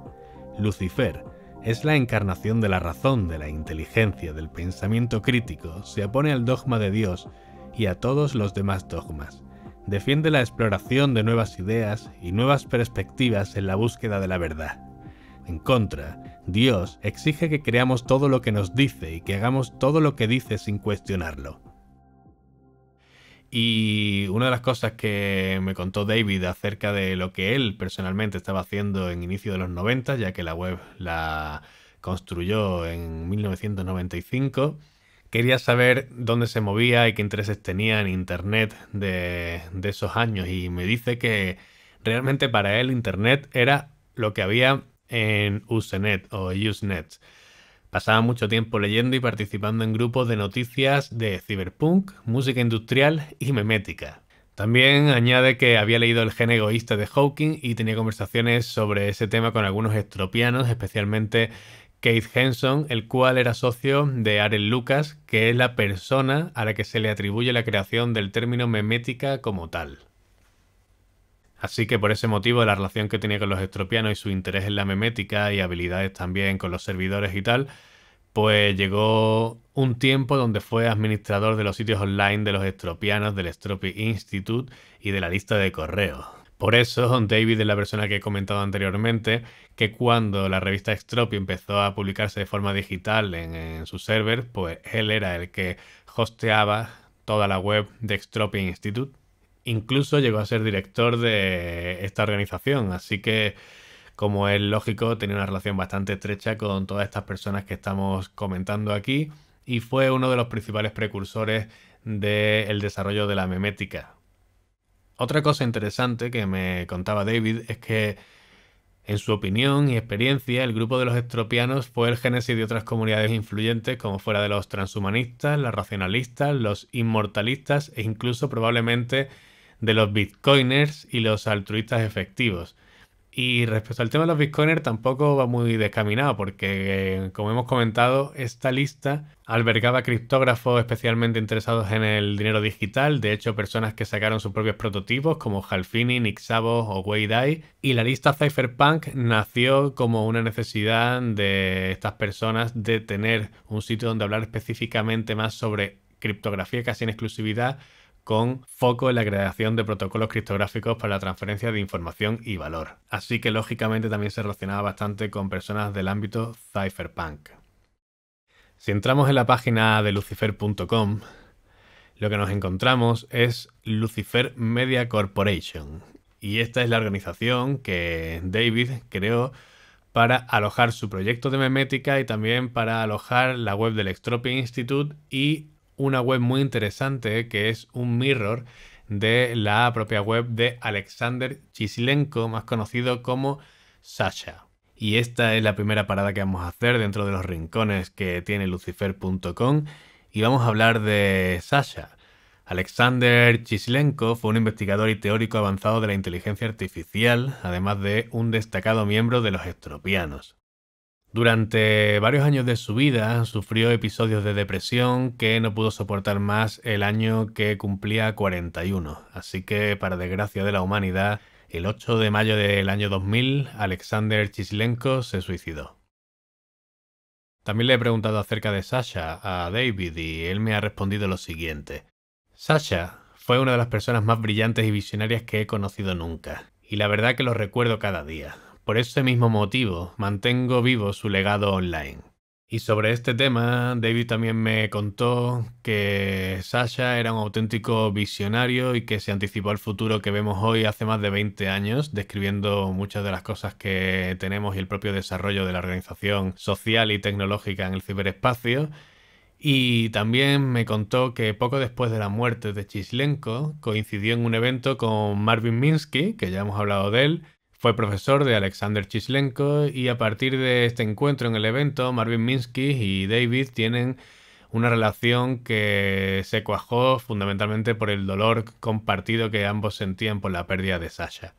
Lucifer es la encarnación de la razón, de la inteligencia, del pensamiento crítico, se opone al dogma de Dios y a todos los demás dogmas. Defiende la exploración de nuevas ideas y nuevas perspectivas en la búsqueda de la verdad. En contra, Dios exige que creamos todo lo que nos dice y que hagamos todo lo que dice sin cuestionarlo. Y una de las cosas que me contó David acerca de lo que él personalmente estaba haciendo en inicio de los 90, ya que la web la construyó en 1995, quería saber dónde se movía y qué intereses tenía en Internet de, de esos años. Y me dice que realmente para él Internet era lo que había en Usenet o Usenet. Pasaba mucho tiempo leyendo y participando en grupos de noticias de ciberpunk, música industrial y memética. También añade que había leído El gen egoísta de Hawking y tenía conversaciones sobre ese tema con algunos estropianos, especialmente Keith Henson, el cual era socio de Aaron Lucas, que es la persona a la que se le atribuye la creación del término memética como tal. Así que por ese motivo la relación que tenía con los estropianos y su interés en la memética y habilidades también con los servidores y tal, pues llegó un tiempo donde fue administrador de los sitios online de los estropianos, del Estropi Institute y de la lista de correos. Por eso, David es la persona que he comentado anteriormente, que cuando la revista Estropi empezó a publicarse de forma digital en, su server, pues él era el que hosteaba toda la web de Estropi Institute incluso llegó a ser director de esta organización, así que como es lógico, tenía una relación bastante estrecha con todas estas personas que estamos comentando aquí y fue uno de los principales precursores del desarrollo de la memética. Otra cosa interesante que me contaba David es que, en su opinión y experiencia, el grupo de los estropianos fue el génesis de otras comunidades influyentes como fuera de los transhumanistas, los racionalistas, los inmortalistas e incluso probablemente de los bitcoiners y los altruistas efectivos. Y respecto al tema de los bitcoiners tampoco va muy descaminado porque, eh, como hemos comentado, esta lista albergaba criptógrafos especialmente interesados en el dinero digital, de hecho personas que sacaron sus propios prototipos como Halfini, Nick o Wei Dai, y la lista Cypherpunk nació como una necesidad de estas personas de tener un sitio donde hablar específicamente más sobre criptografía casi en exclusividad con foco en la creación de protocolos criptográficos para la transferencia de información y valor. Así que lógicamente también se relacionaba bastante con personas del ámbito cypherpunk. Si entramos en la página de lucifer.com, lo que nos encontramos es Lucifer Media Corporation. Y esta es la organización que David creó para alojar su proyecto de memética y también para alojar la web del Extropy Institute y una web muy interesante que es un mirror de la propia web de Alexander Chisilenko, más conocido como Sasha. Y esta es la primera parada que vamos a hacer dentro de los rincones que tiene lucifer.com y vamos a hablar de Sasha. Alexander Chisilenko fue un investigador y teórico avanzado de la inteligencia artificial, además de un destacado miembro de los estropianos. Durante varios años de su vida sufrió episodios de depresión que no pudo soportar más el año que cumplía 41. Así que, para desgracia de la humanidad, el 8 de mayo del año 2000, Alexander Chislenko se suicidó. También le he preguntado acerca de Sasha a David y él me ha respondido lo siguiente. Sasha fue una de las personas más brillantes y visionarias que he conocido nunca, y la verdad que lo recuerdo cada día. Por ese mismo motivo, mantengo vivo su legado online. Y sobre este tema, David también me contó que Sasha era un auténtico visionario y que se anticipó al futuro que vemos hoy hace más de 20 años, describiendo muchas de las cosas que tenemos y el propio desarrollo de la organización social y tecnológica en el ciberespacio. Y también me contó que poco después de la muerte de Chislenko coincidió en un evento con Marvin Minsky, que ya hemos hablado de él, fue profesor de Alexander Chislenko y a partir de este encuentro en el evento, Marvin Minsky y David tienen una relación que se cuajó fundamentalmente por el dolor compartido que ambos sentían por la pérdida de Sasha.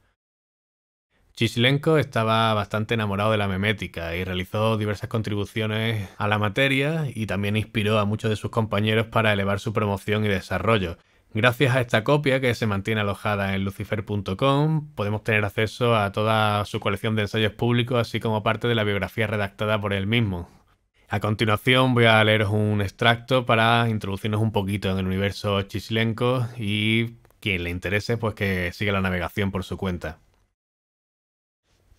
Chislenko estaba bastante enamorado de la memética y realizó diversas contribuciones a la materia y también inspiró a muchos de sus compañeros para elevar su promoción y desarrollo, Gracias a esta copia que se mantiene alojada en lucifer.com, podemos tener acceso a toda su colección de ensayos públicos, así como parte de la biografía redactada por él mismo. A continuación voy a leeros un extracto para introducirnos un poquito en el universo chisilenco y quien le interese pues que siga la navegación por su cuenta.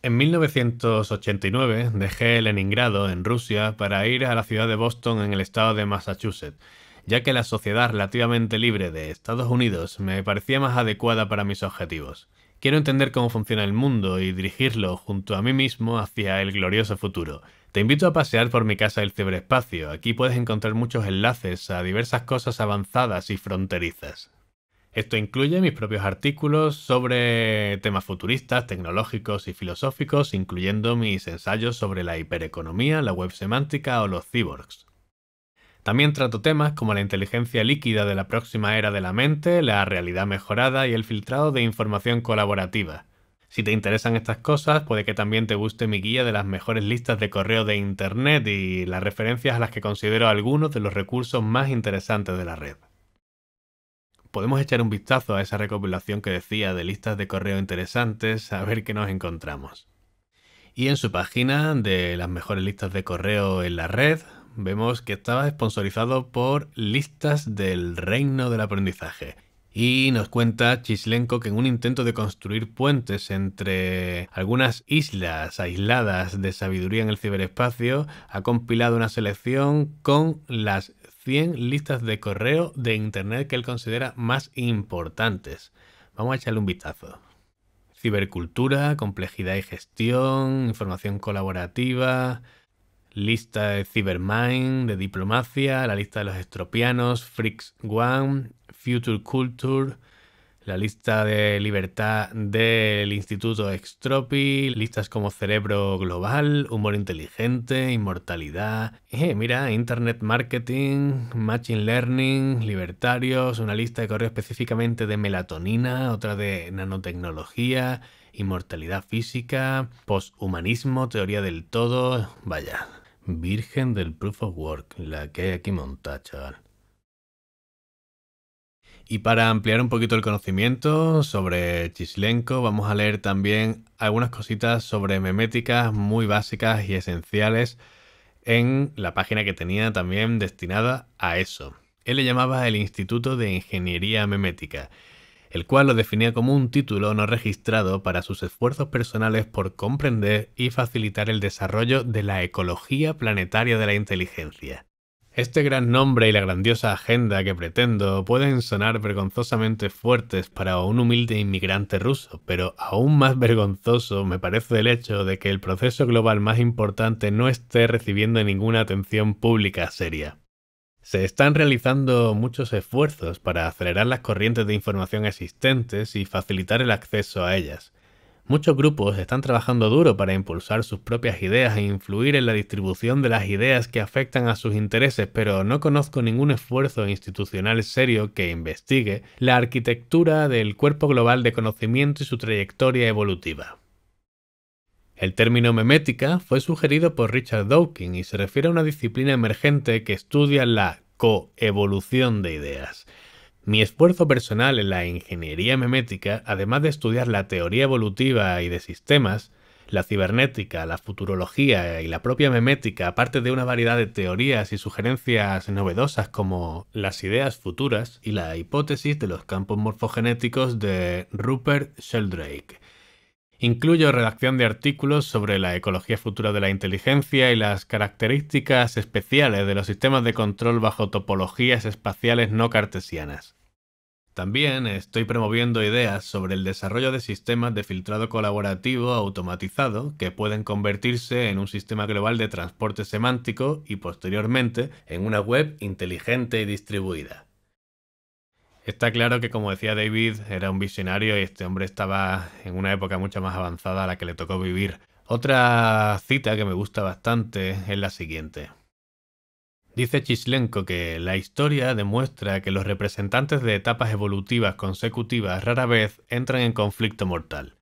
En 1989 dejé Leningrado, en Rusia, para ir a la ciudad de Boston, en el estado de Massachusetts ya que la sociedad relativamente libre de Estados Unidos me parecía más adecuada para mis objetivos. Quiero entender cómo funciona el mundo y dirigirlo junto a mí mismo hacia el glorioso futuro. Te invito a pasear por mi casa del ciberespacio, aquí puedes encontrar muchos enlaces a diversas cosas avanzadas y fronterizas. Esto incluye mis propios artículos sobre temas futuristas, tecnológicos y filosóficos, incluyendo mis ensayos sobre la hipereconomía, la web semántica o los cyborgs. También trato temas como la inteligencia líquida de la próxima era de la mente, la realidad mejorada y el filtrado de información colaborativa. Si te interesan estas cosas, puede que también te guste mi guía de las mejores listas de correo de Internet y las referencias a las que considero algunos de los recursos más interesantes de la red. Podemos echar un vistazo a esa recopilación que decía de listas de correo interesantes a ver qué nos encontramos. Y en su página de las mejores listas de correo en la red, vemos que estaba sponsorizado por listas del reino del aprendizaje. Y nos cuenta Chislenko que en un intento de construir puentes entre algunas islas aisladas de sabiduría en el ciberespacio, ha compilado una selección con las 100 listas de correo de Internet que él considera más importantes. Vamos a echarle un vistazo. Cibercultura, complejidad y gestión, información colaborativa, lista de Cybermind, de Diplomacia, la lista de los estropianos, Freaks One, Future Culture, la lista de libertad del Instituto Extropi, listas como Cerebro Global, Humor Inteligente, Inmortalidad. Eh, mira, Internet Marketing, Machine Learning, Libertarios, una lista de correo específicamente de melatonina, otra de nanotecnología, Inmortalidad Física, Posthumanismo, Teoría del Todo. Vaya, Virgen del Proof of Work, la que hay aquí montada, chaval. Y para ampliar un poquito el conocimiento sobre Chislenko, vamos a leer también algunas cositas sobre meméticas muy básicas y esenciales en la página que tenía también destinada a eso. Él le llamaba el Instituto de Ingeniería Memética el cual lo definía como un título no registrado para sus esfuerzos personales por comprender y facilitar el desarrollo de la ecología planetaria de la inteligencia. Este gran nombre y la grandiosa agenda que pretendo pueden sonar vergonzosamente fuertes para un humilde inmigrante ruso, pero aún más vergonzoso me parece el hecho de que el proceso global más importante no esté recibiendo ninguna atención pública seria. Se están realizando muchos esfuerzos para acelerar las corrientes de información existentes y facilitar el acceso a ellas. Muchos grupos están trabajando duro para impulsar sus propias ideas e influir en la distribución de las ideas que afectan a sus intereses, pero no conozco ningún esfuerzo institucional serio que investigue la arquitectura del cuerpo global de conocimiento y su trayectoria evolutiva. El término memética fue sugerido por Richard Dawkins y se refiere a una disciplina emergente que estudia la coevolución de ideas. Mi esfuerzo personal en la ingeniería memética, además de estudiar la teoría evolutiva y de sistemas, la cibernética, la futurología y la propia memética, aparte de una variedad de teorías y sugerencias novedosas como las ideas futuras y la hipótesis de los campos morfogenéticos de Rupert Sheldrake, Incluyo redacción de artículos sobre la ecología futura de la inteligencia y las características especiales de los sistemas de control bajo topologías espaciales no cartesianas. También estoy promoviendo ideas sobre el desarrollo de sistemas de filtrado colaborativo automatizado que pueden convertirse en un sistema global de transporte semántico y posteriormente en una web inteligente y distribuida. Está claro que, como decía David, era un visionario y este hombre estaba en una época mucho más avanzada a la que le tocó vivir. Otra cita que me gusta bastante es la siguiente. Dice Chislenko que la historia demuestra que los representantes de etapas evolutivas consecutivas rara vez entran en conflicto mortal.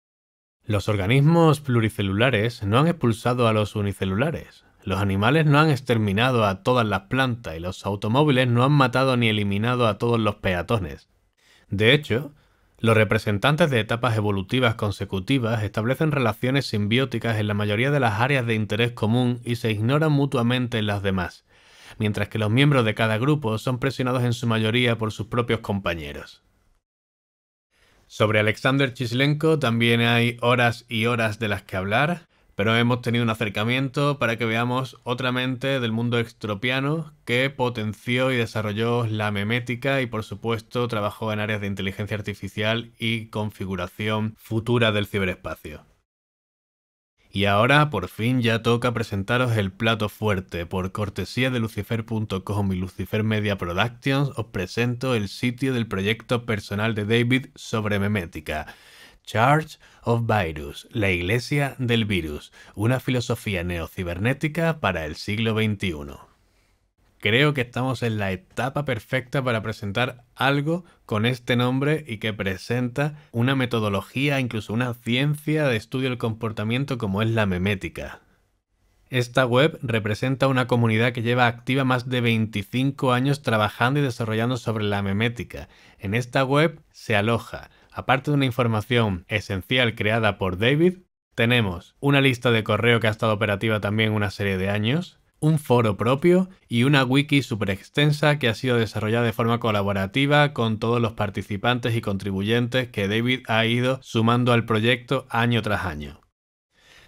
Los organismos pluricelulares no han expulsado a los unicelulares, los animales no han exterminado a todas las plantas y los automóviles no han matado ni eliminado a todos los peatones. De hecho, los representantes de etapas evolutivas consecutivas establecen relaciones simbióticas en la mayoría de las áreas de interés común y se ignoran mutuamente en las demás, mientras que los miembros de cada grupo son presionados en su mayoría por sus propios compañeros. Sobre Alexander Chislenko también hay horas y horas de las que hablar, pero hemos tenido un acercamiento para que veamos otra mente del mundo extropiano que potenció y desarrolló la memética y por supuesto trabajó en áreas de inteligencia artificial y configuración futura del ciberespacio. Y ahora por fin ya toca presentaros el plato fuerte. Por cortesía de lucifer.com y Lucifer Media Productions os presento el sitio del proyecto personal de David sobre memética Charge of Virus, la Iglesia del Virus, una filosofía neocibernética para el siglo XXI. Creo que estamos en la etapa perfecta para presentar algo con este nombre y que presenta una metodología, incluso una ciencia de estudio del comportamiento como es la memética. Esta web representa una comunidad que lleva activa más de 25 años trabajando y desarrollando sobre la memética. En esta web se aloja aparte de una información esencial creada por David, tenemos una lista de correo que ha estado operativa también una serie de años, un foro propio y una wiki super extensa que ha sido desarrollada de forma colaborativa con todos los participantes y contribuyentes que David ha ido sumando al proyecto año tras año.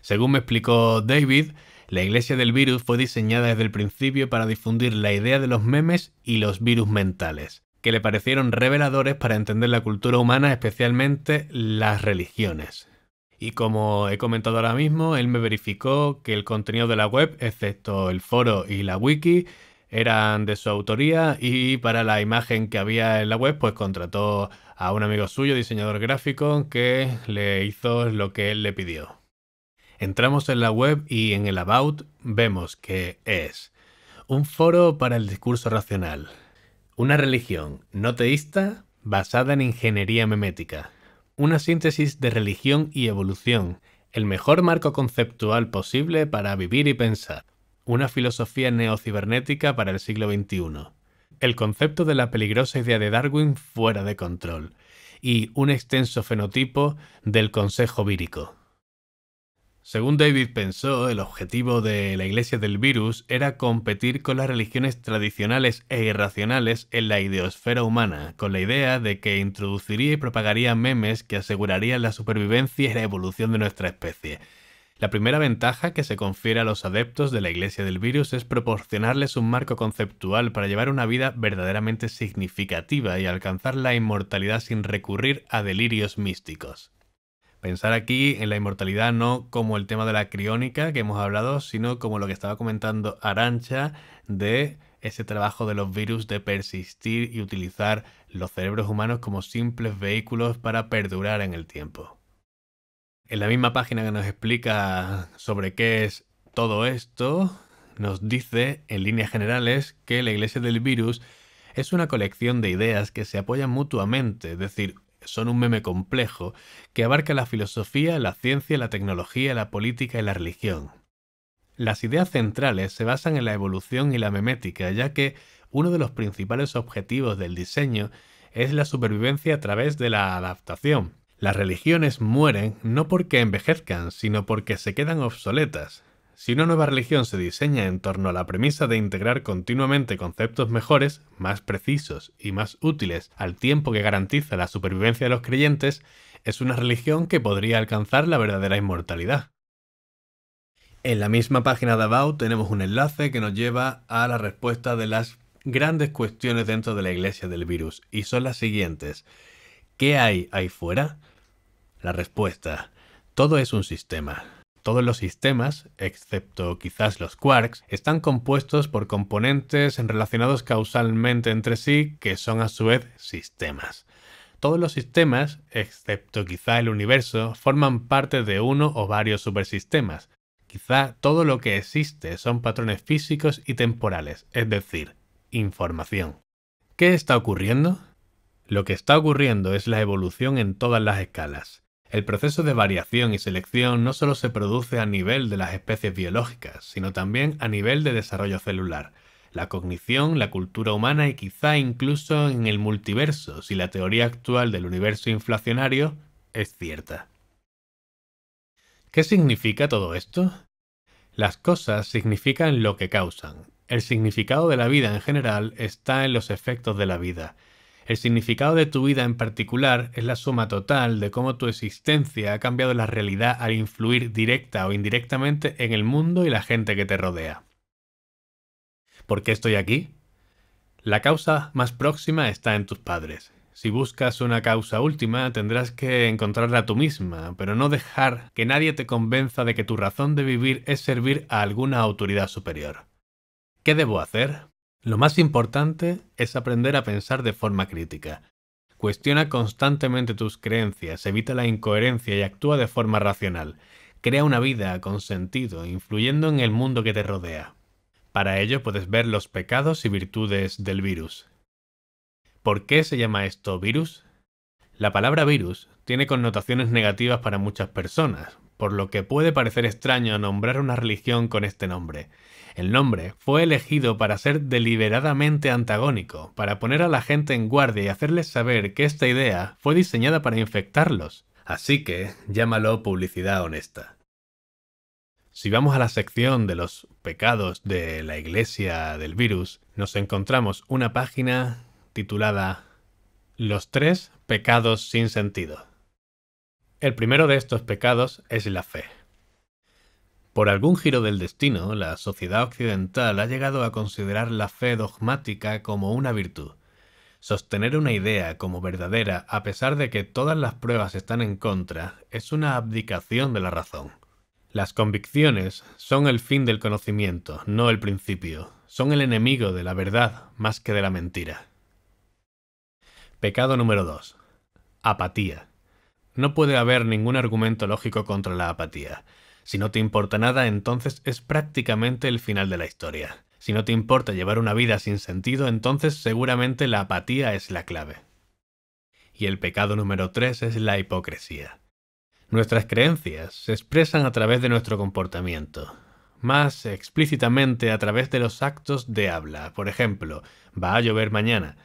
Según me explicó David, la Iglesia del Virus fue diseñada desde el principio para difundir la idea de los memes y los virus mentales, que le parecieron reveladores para entender la cultura humana, especialmente las religiones. Y como he comentado ahora mismo, él me verificó que el contenido de la web, excepto el foro y la wiki, eran de su autoría y para la imagen que había en la web, pues contrató a un amigo suyo, diseñador gráfico, que le hizo lo que él le pidió. Entramos en la web y en el About vemos que es un foro para el discurso racional, una religión no teísta basada en ingeniería memética. Una síntesis de religión y evolución. El mejor marco conceptual posible para vivir y pensar. Una filosofía neocibernética para el siglo XXI. El concepto de la peligrosa idea de Darwin fuera de control. Y un extenso fenotipo del Consejo Vírico. Según David pensó, el objetivo de la Iglesia del Virus era competir con las religiones tradicionales e irracionales en la ideosfera humana, con la idea de que introduciría y propagaría memes que asegurarían la supervivencia y la evolución de nuestra especie. La primera ventaja que se confiere a los adeptos de la Iglesia del Virus es proporcionarles un marco conceptual para llevar una vida verdaderamente significativa y alcanzar la inmortalidad sin recurrir a delirios místicos. Pensar aquí en la inmortalidad no como el tema de la criónica que hemos hablado, sino como lo que estaba comentando Arancha de ese trabajo de los virus de persistir y utilizar los cerebros humanos como simples vehículos para perdurar en el tiempo. En la misma página que nos explica sobre qué es todo esto, nos dice en líneas generales que la iglesia del virus es una colección de ideas que se apoyan mutuamente, es decir, son un meme complejo que abarca la filosofía, la ciencia, la tecnología, la política y la religión. Las ideas centrales se basan en la evolución y la memética, ya que uno de los principales objetivos del diseño es la supervivencia a través de la adaptación. Las religiones mueren no porque envejezcan, sino porque se quedan obsoletas, si una nueva religión se diseña en torno a la premisa de integrar continuamente conceptos mejores, más precisos y más útiles al tiempo que garantiza la supervivencia de los creyentes, es una religión que podría alcanzar la verdadera inmortalidad. En la misma página de About tenemos un enlace que nos lleva a la respuesta de las grandes cuestiones dentro de la iglesia del virus, y son las siguientes. ¿Qué hay ahí fuera? La respuesta, todo es un sistema. Todos los sistemas, excepto quizás los quarks, están compuestos por componentes relacionados causalmente entre sí que son a su vez sistemas. Todos los sistemas, excepto quizá el universo, forman parte de uno o varios supersistemas. Quizá todo lo que existe son patrones físicos y temporales, es decir, información. ¿Qué está ocurriendo? Lo que está ocurriendo es la evolución en todas las escalas. El proceso de variación y selección no solo se produce a nivel de las especies biológicas, sino también a nivel de desarrollo celular, la cognición, la cultura humana y quizá incluso en el multiverso, si la teoría actual del universo inflacionario es cierta. ¿Qué significa todo esto? Las cosas significan lo que causan. El significado de la vida en general está en los efectos de la vida, el significado de tu vida en particular es la suma total de cómo tu existencia ha cambiado la realidad al influir directa o indirectamente en el mundo y la gente que te rodea. ¿Por qué estoy aquí? La causa más próxima está en tus padres. Si buscas una causa última, tendrás que encontrarla tú misma, pero no dejar que nadie te convenza de que tu razón de vivir es servir a alguna autoridad superior. ¿Qué debo hacer? Lo más importante es aprender a pensar de forma crítica. Cuestiona constantemente tus creencias, evita la incoherencia y actúa de forma racional. Crea una vida con sentido, influyendo en el mundo que te rodea. Para ello puedes ver los pecados y virtudes del virus. ¿Por qué se llama esto virus? La palabra virus tiene connotaciones negativas para muchas personas, por lo que puede parecer extraño nombrar una religión con este nombre. El nombre fue elegido para ser deliberadamente antagónico, para poner a la gente en guardia y hacerles saber que esta idea fue diseñada para infectarlos. Así que llámalo publicidad honesta. Si vamos a la sección de los pecados de la iglesia del virus, nos encontramos una página titulada Los tres pecados sin sentido. El primero de estos pecados es la fe. Por algún giro del destino, la sociedad occidental ha llegado a considerar la fe dogmática como una virtud. Sostener una idea como verdadera a pesar de que todas las pruebas están en contra es una abdicación de la razón. Las convicciones son el fin del conocimiento, no el principio. Son el enemigo de la verdad más que de la mentira. Pecado número 2. Apatía. No puede haber ningún argumento lógico contra la apatía. Si no te importa nada, entonces es prácticamente el final de la historia. Si no te importa llevar una vida sin sentido, entonces seguramente la apatía es la clave. Y el pecado número tres es la hipocresía. Nuestras creencias se expresan a través de nuestro comportamiento, más explícitamente a través de los actos de habla, por ejemplo, va a llover mañana,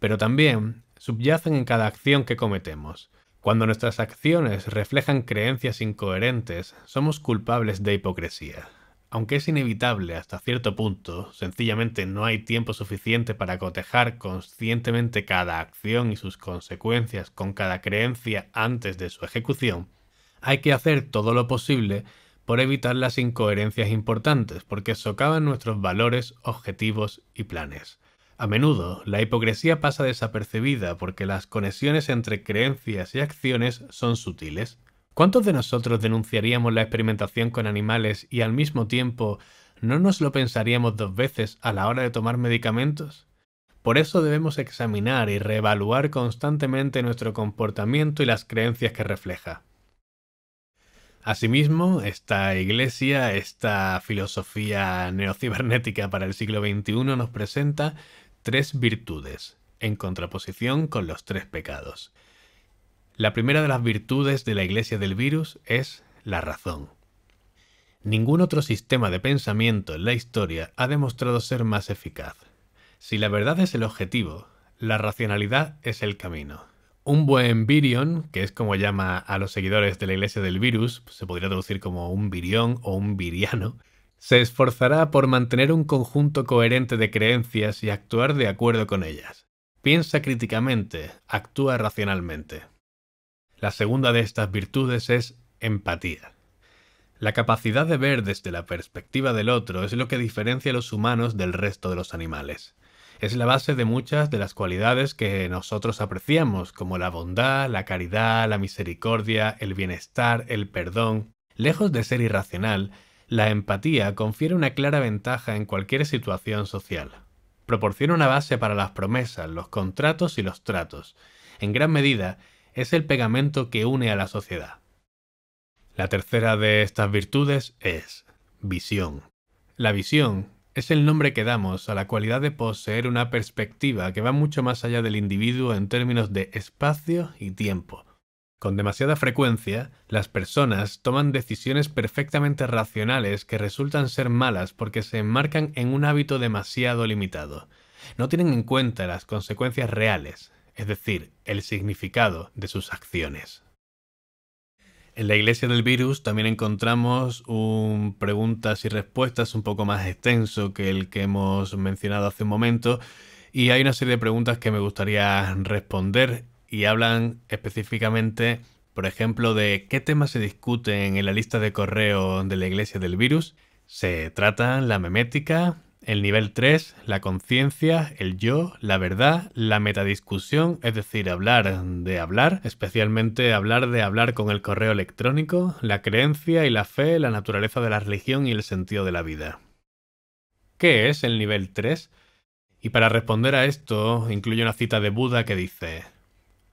pero también subyacen en cada acción que cometemos. Cuando nuestras acciones reflejan creencias incoherentes, somos culpables de hipocresía. Aunque es inevitable hasta cierto punto, sencillamente no hay tiempo suficiente para cotejar conscientemente cada acción y sus consecuencias con cada creencia antes de su ejecución, hay que hacer todo lo posible por evitar las incoherencias importantes porque socavan nuestros valores, objetivos y planes. A menudo, la hipocresía pasa desapercibida porque las conexiones entre creencias y acciones son sutiles. ¿Cuántos de nosotros denunciaríamos la experimentación con animales y al mismo tiempo no nos lo pensaríamos dos veces a la hora de tomar medicamentos? Por eso debemos examinar y reevaluar constantemente nuestro comportamiento y las creencias que refleja. Asimismo, esta iglesia, esta filosofía neocibernética para el siglo XXI nos presenta tres virtudes, en contraposición con los tres pecados. La primera de las virtudes de la Iglesia del Virus es la razón. Ningún otro sistema de pensamiento en la historia ha demostrado ser más eficaz. Si la verdad es el objetivo, la racionalidad es el camino. Un buen virion, que es como llama a los seguidores de la iglesia del virus, se podría traducir como un virión o un viriano, se esforzará por mantener un conjunto coherente de creencias y actuar de acuerdo con ellas. Piensa críticamente, actúa racionalmente. La segunda de estas virtudes es empatía. La capacidad de ver desde la perspectiva del otro es lo que diferencia a los humanos del resto de los animales. Es la base de muchas de las cualidades que nosotros apreciamos, como la bondad, la caridad, la misericordia, el bienestar, el perdón. Lejos de ser irracional, la empatía confiere una clara ventaja en cualquier situación social. Proporciona una base para las promesas, los contratos y los tratos. En gran medida, es el pegamento que une a la sociedad. La tercera de estas virtudes es visión. La visión es el nombre que damos a la cualidad de poseer una perspectiva que va mucho más allá del individuo en términos de espacio y tiempo, con demasiada frecuencia, las personas toman decisiones perfectamente racionales que resultan ser malas porque se enmarcan en un hábito demasiado limitado. No tienen en cuenta las consecuencias reales, es decir, el significado de sus acciones. En la iglesia del virus también encontramos un preguntas y respuestas un poco más extenso que el que hemos mencionado hace un momento, y hay una serie de preguntas que me gustaría responder y hablan específicamente, por ejemplo, de qué temas se discuten en la lista de correo de la Iglesia del Virus. Se tratan la memética, el nivel 3, la conciencia, el yo, la verdad, la metadiscusión, es decir, hablar de hablar, especialmente hablar de hablar con el correo electrónico, la creencia y la fe, la naturaleza de la religión y el sentido de la vida. ¿Qué es el nivel 3? Y para responder a esto, incluye una cita de Buda que dice,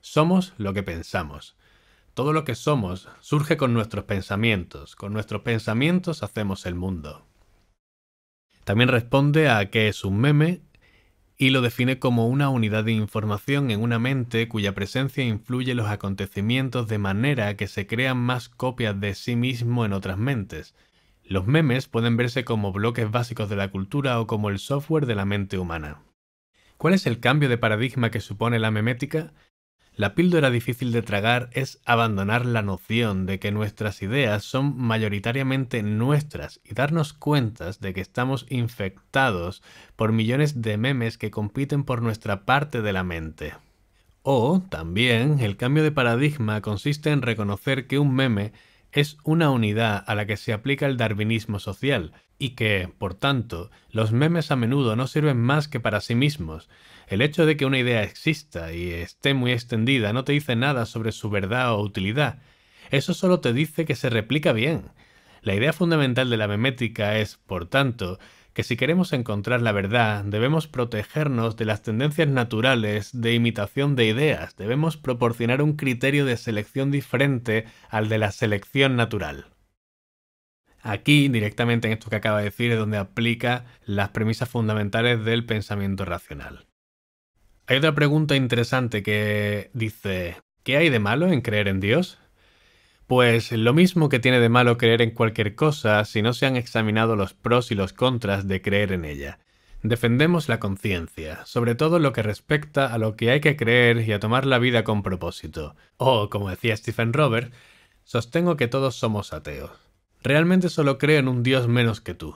somos lo que pensamos. Todo lo que somos surge con nuestros pensamientos. Con nuestros pensamientos hacemos el mundo. También responde a qué es un meme y lo define como una unidad de información en una mente cuya presencia influye los acontecimientos de manera que se crean más copias de sí mismo en otras mentes. Los memes pueden verse como bloques básicos de la cultura o como el software de la mente humana. ¿Cuál es el cambio de paradigma que supone la memética? La píldora difícil de tragar es abandonar la noción de que nuestras ideas son mayoritariamente nuestras y darnos cuentas de que estamos infectados por millones de memes que compiten por nuestra parte de la mente. O, también, el cambio de paradigma consiste en reconocer que un meme es una unidad a la que se aplica el darwinismo social, y que, por tanto, los memes a menudo no sirven más que para sí mismos, el hecho de que una idea exista y esté muy extendida no te dice nada sobre su verdad o utilidad. Eso solo te dice que se replica bien. La idea fundamental de la memética es, por tanto, que si queremos encontrar la verdad, debemos protegernos de las tendencias naturales de imitación de ideas, debemos proporcionar un criterio de selección diferente al de la selección natural. Aquí, directamente en esto que acaba de decir, es donde aplica las premisas fundamentales del pensamiento racional. Hay otra pregunta interesante que dice, ¿qué hay de malo en creer en Dios? Pues lo mismo que tiene de malo creer en cualquier cosa si no se han examinado los pros y los contras de creer en ella. Defendemos la conciencia, sobre todo lo que respecta a lo que hay que creer y a tomar la vida con propósito. O, como decía Stephen Robert, sostengo que todos somos ateos. Realmente solo creo en un Dios menos que tú,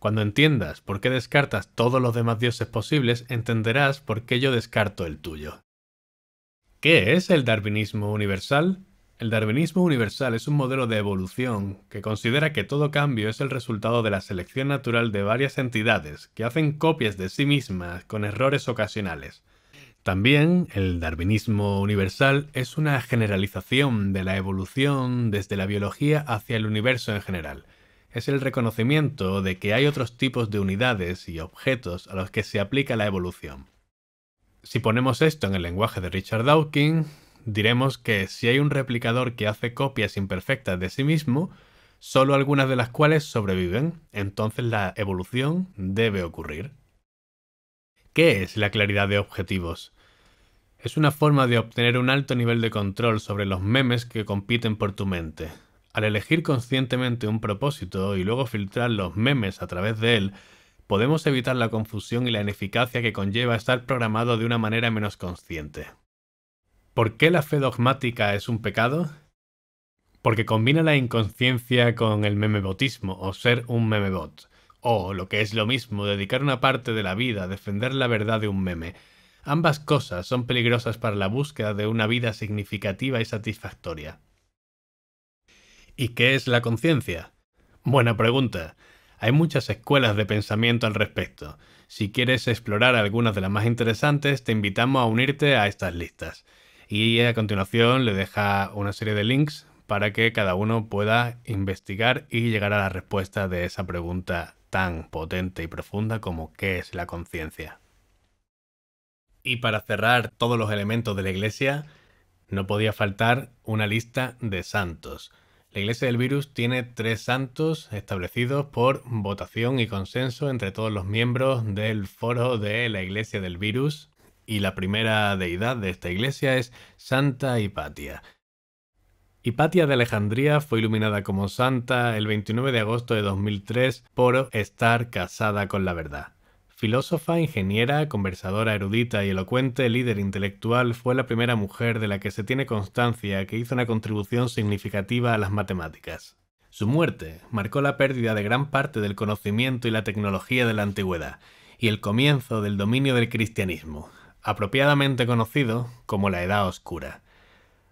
cuando entiendas por qué descartas todos los demás dioses posibles, entenderás por qué yo descarto el tuyo. ¿Qué es el darwinismo universal? El darwinismo universal es un modelo de evolución que considera que todo cambio es el resultado de la selección natural de varias entidades que hacen copias de sí mismas con errores ocasionales. También el darwinismo universal es una generalización de la evolución desde la biología hacia el universo en general es el reconocimiento de que hay otros tipos de unidades y objetos a los que se aplica la evolución. Si ponemos esto en el lenguaje de Richard Dawkins, diremos que si hay un replicador que hace copias imperfectas de sí mismo, solo algunas de las cuales sobreviven, entonces la evolución debe ocurrir. ¿Qué es la claridad de objetivos? Es una forma de obtener un alto nivel de control sobre los memes que compiten por tu mente, al elegir conscientemente un propósito y luego filtrar los memes a través de él, podemos evitar la confusión y la ineficacia que conlleva estar programado de una manera menos consciente. ¿Por qué la fe dogmática es un pecado? Porque combina la inconsciencia con el memebotismo o ser un memebot, o, lo que es lo mismo, dedicar una parte de la vida a defender la verdad de un meme. Ambas cosas son peligrosas para la búsqueda de una vida significativa y satisfactoria. ¿Y qué es la conciencia? Buena pregunta. Hay muchas escuelas de pensamiento al respecto. Si quieres explorar algunas de las más interesantes, te invitamos a unirte a estas listas. Y a continuación le deja una serie de links para que cada uno pueda investigar y llegar a la respuesta de esa pregunta tan potente y profunda como ¿qué es la conciencia? Y para cerrar todos los elementos de la iglesia, no podía faltar una lista de santos. La Iglesia del Virus tiene tres santos establecidos por votación y consenso entre todos los miembros del foro de la Iglesia del Virus y la primera deidad de esta iglesia es Santa Hipatia. Hipatia de Alejandría fue iluminada como santa el 29 de agosto de 2003 por estar casada con la verdad. Filósofa, ingeniera, conversadora erudita y elocuente líder intelectual, fue la primera mujer de la que se tiene constancia que hizo una contribución significativa a las matemáticas. Su muerte marcó la pérdida de gran parte del conocimiento y la tecnología de la antigüedad, y el comienzo del dominio del cristianismo, apropiadamente conocido como la Edad Oscura.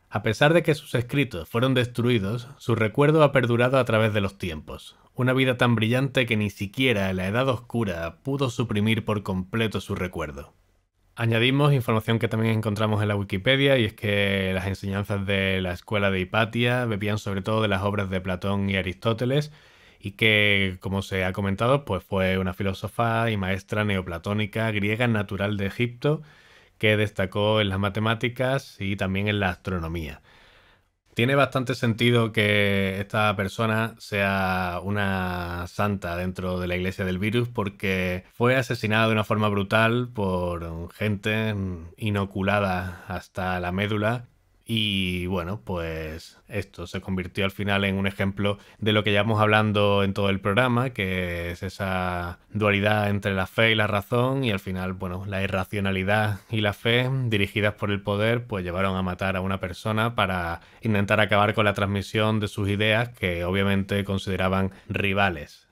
A pesar de que sus escritos fueron destruidos, su recuerdo ha perdurado a través de los tiempos, una vida tan brillante que ni siquiera la Edad Oscura pudo suprimir por completo su recuerdo. Añadimos información que también encontramos en la Wikipedia y es que las enseñanzas de la escuela de Hipatia bebían sobre todo de las obras de Platón y Aristóteles y que, como se ha comentado, pues fue una filósofa y maestra neoplatónica griega natural de Egipto que destacó en las matemáticas y también en la astronomía tiene bastante sentido que esta persona sea una santa dentro de la iglesia del virus porque fue asesinada de una forma brutal por gente inoculada hasta la médula y bueno, pues esto se convirtió al final en un ejemplo de lo que llevamos hablando en todo el programa, que es esa dualidad entre la fe y la razón, y al final, bueno, la irracionalidad y la fe, dirigidas por el poder, pues llevaron a matar a una persona para intentar acabar con la transmisión de sus ideas que obviamente consideraban rivales.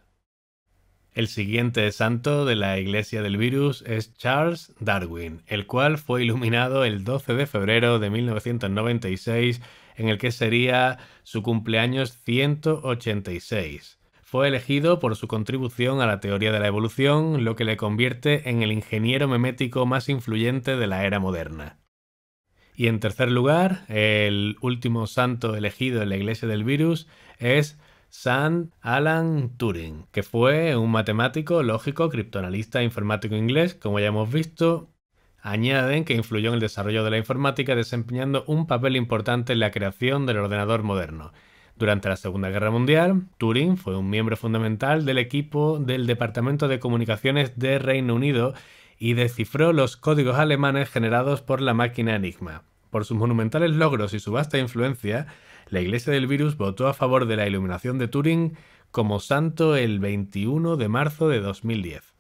El siguiente santo de la Iglesia del Virus es Charles Darwin, el cual fue iluminado el 12 de febrero de 1996, en el que sería su cumpleaños 186. Fue elegido por su contribución a la teoría de la evolución, lo que le convierte en el ingeniero memético más influyente de la era moderna. Y en tercer lugar, el último santo elegido en la Iglesia del Virus es San Alan Turing, que fue un matemático, lógico, criptoanalista e informático inglés, como ya hemos visto. Añaden que influyó en el desarrollo de la informática desempeñando un papel importante en la creación del ordenador moderno. Durante la Segunda Guerra Mundial, Turing fue un miembro fundamental del equipo del Departamento de Comunicaciones de Reino Unido y descifró los códigos alemanes generados por la máquina Enigma. Por sus monumentales logros y su vasta influencia, la Iglesia del Virus votó a favor de la iluminación de Turing como santo el 21 de marzo de 2010.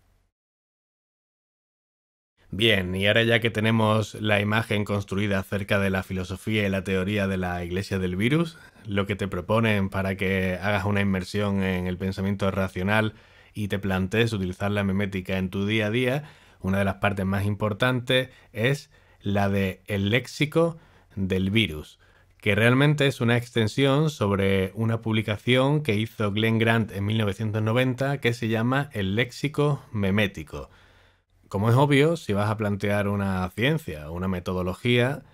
Bien, y ahora ya que tenemos la imagen construida acerca de la filosofía y la teoría de la Iglesia del Virus, lo que te proponen para que hagas una inmersión en el pensamiento racional y te plantees utilizar la memética en tu día a día, una de las partes más importantes es la de el léxico del virus que realmente es una extensión sobre una publicación que hizo Glenn Grant en 1990 que se llama El léxico memético. Como es obvio, si vas a plantear una ciencia, o una metodología,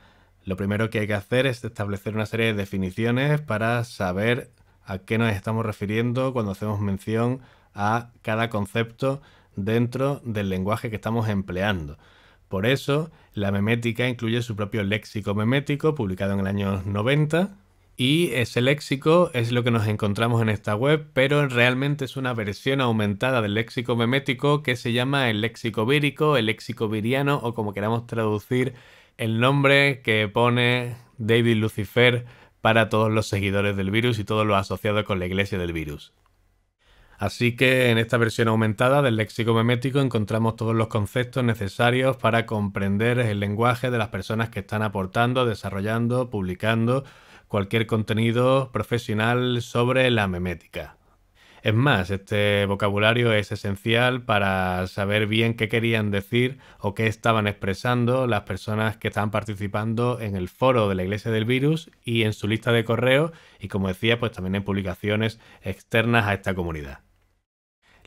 lo primero que hay que hacer es establecer una serie de definiciones para saber a qué nos estamos refiriendo cuando hacemos mención a cada concepto dentro del lenguaje que estamos empleando. Por eso, la memética incluye su propio léxico memético, publicado en el año 90, y ese léxico es lo que nos encontramos en esta web, pero realmente es una versión aumentada del léxico memético que se llama el léxico vírico, el léxico viriano o como queramos traducir el nombre que pone David Lucifer para todos los seguidores del virus y todos los asociados con la iglesia del virus. Así que en esta versión aumentada del léxico memético encontramos todos los conceptos necesarios para comprender el lenguaje de las personas que están aportando, desarrollando, publicando cualquier contenido profesional sobre la memética. Es más, este vocabulario es esencial para saber bien qué querían decir o qué estaban expresando las personas que están participando en el foro de la Iglesia del Virus y en su lista de correos y como decía, pues también en publicaciones externas a esta comunidad.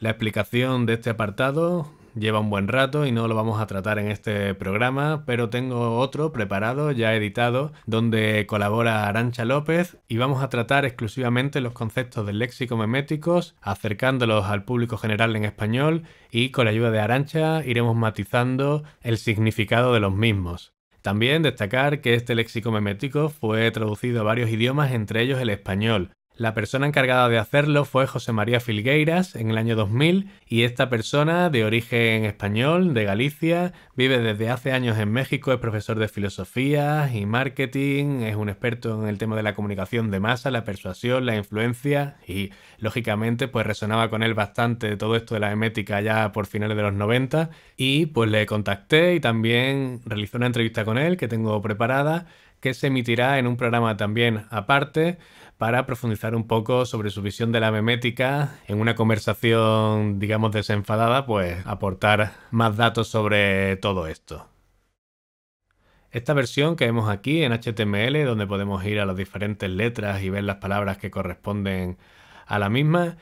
La explicación de este apartado lleva un buen rato y no lo vamos a tratar en este programa, pero tengo otro preparado, ya editado, donde colabora Arancha López y vamos a tratar exclusivamente los conceptos del léxico meméticos, acercándolos al público general en español y con la ayuda de Arancha iremos matizando el significado de los mismos. También destacar que este léxico memético fue traducido a varios idiomas, entre ellos el español, la persona encargada de hacerlo fue José María Filgueiras en el año 2000 y esta persona, de origen español, de Galicia, vive desde hace años en México, es profesor de filosofía y marketing, es un experto en el tema de la comunicación de masa, la persuasión, la influencia y, lógicamente, pues resonaba con él bastante todo esto de la emética ya por finales de los 90 y pues le contacté y también realizó una entrevista con él que tengo preparada que se emitirá en un programa también aparte para profundizar un poco sobre su visión de la memética en una conversación, digamos, desenfadada, pues aportar más datos sobre todo esto. Esta versión que vemos aquí en HTML, donde podemos ir a las diferentes letras y ver las palabras que corresponden a la misma,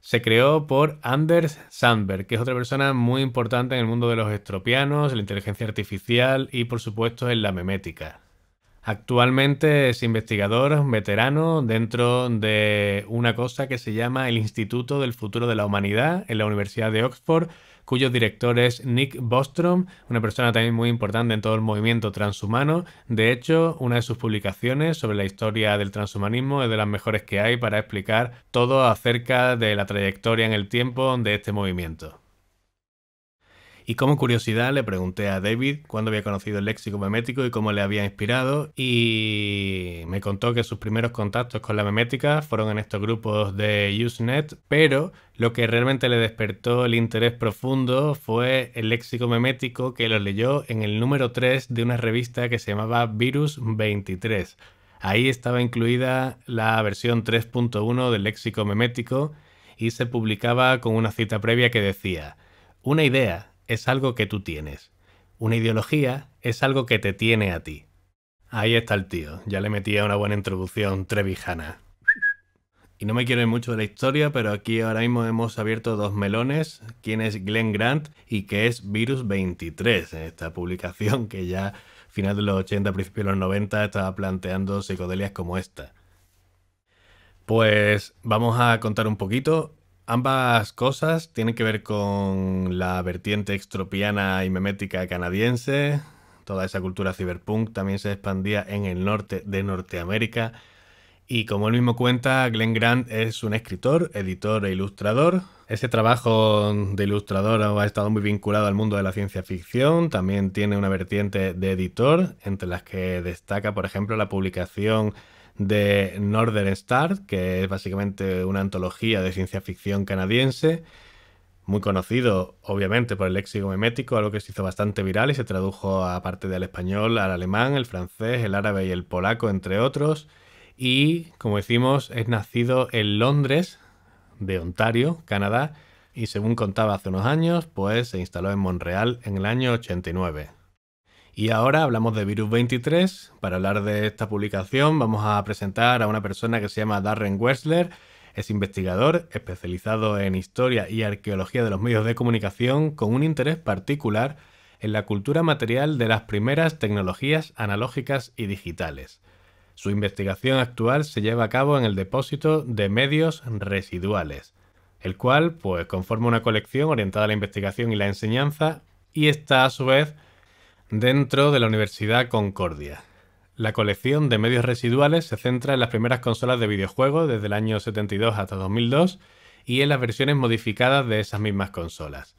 se creó por Anders Sandberg, que es otra persona muy importante en el mundo de los estropianos, la inteligencia artificial y por supuesto en la memética. Actualmente es investigador veterano dentro de una cosa que se llama el Instituto del Futuro de la Humanidad en la Universidad de Oxford, cuyo director es Nick Bostrom, una persona también muy importante en todo el movimiento transhumano. De hecho, una de sus publicaciones sobre la historia del transhumanismo es de las mejores que hay para explicar todo acerca de la trayectoria en el tiempo de este movimiento. Y como curiosidad le pregunté a David cuándo había conocido el léxico memético y cómo le había inspirado y me contó que sus primeros contactos con la memética fueron en estos grupos de Usenet, pero lo que realmente le despertó el interés profundo fue el léxico memético que lo leyó en el número 3 de una revista que se llamaba Virus 23. Ahí estaba incluida la versión 3.1 del léxico memético y se publicaba con una cita previa que decía, una idea, es algo que tú tienes. Una ideología es algo que te tiene a ti. Ahí está el tío, ya le metía una buena introducción trevijana. Y no me quiero ir mucho de la historia, pero aquí ahora mismo hemos abierto dos melones, quién es Glenn Grant y qué es Virus 23, esta publicación que ya final de los 80, principios de los 90 estaba planteando psicodelias como esta. Pues vamos a contar un poquito Ambas cosas tienen que ver con la vertiente extropiana y memética canadiense. Toda esa cultura ciberpunk también se expandía en el norte de Norteamérica. Y como él mismo cuenta, Glenn Grant es un escritor, editor e ilustrador. Ese trabajo de ilustrador ha estado muy vinculado al mundo de la ciencia ficción. También tiene una vertiente de editor, entre las que destaca, por ejemplo, la publicación de Northern Star, que es básicamente una antología de ciencia ficción canadiense, muy conocido obviamente por el léxico memético, algo que se hizo bastante viral y se tradujo aparte del español al alemán, el francés, el árabe y el polaco, entre otros. Y, como decimos, es nacido en Londres, de Ontario, Canadá, y según contaba hace unos años, pues se instaló en Montreal en el año 89. Y ahora hablamos de Virus 23. Para hablar de esta publicación vamos a presentar a una persona que se llama Darren Wessler. Es investigador especializado en historia y arqueología de los medios de comunicación con un interés particular en la cultura material de las primeras tecnologías analógicas y digitales. Su investigación actual se lleva a cabo en el depósito de medios residuales, el cual pues conforma una colección orientada a la investigación y la enseñanza y está a su vez dentro de la Universidad Concordia. La colección de medios residuales se centra en las primeras consolas de videojuegos desde el año 72 hasta 2002 y en las versiones modificadas de esas mismas consolas.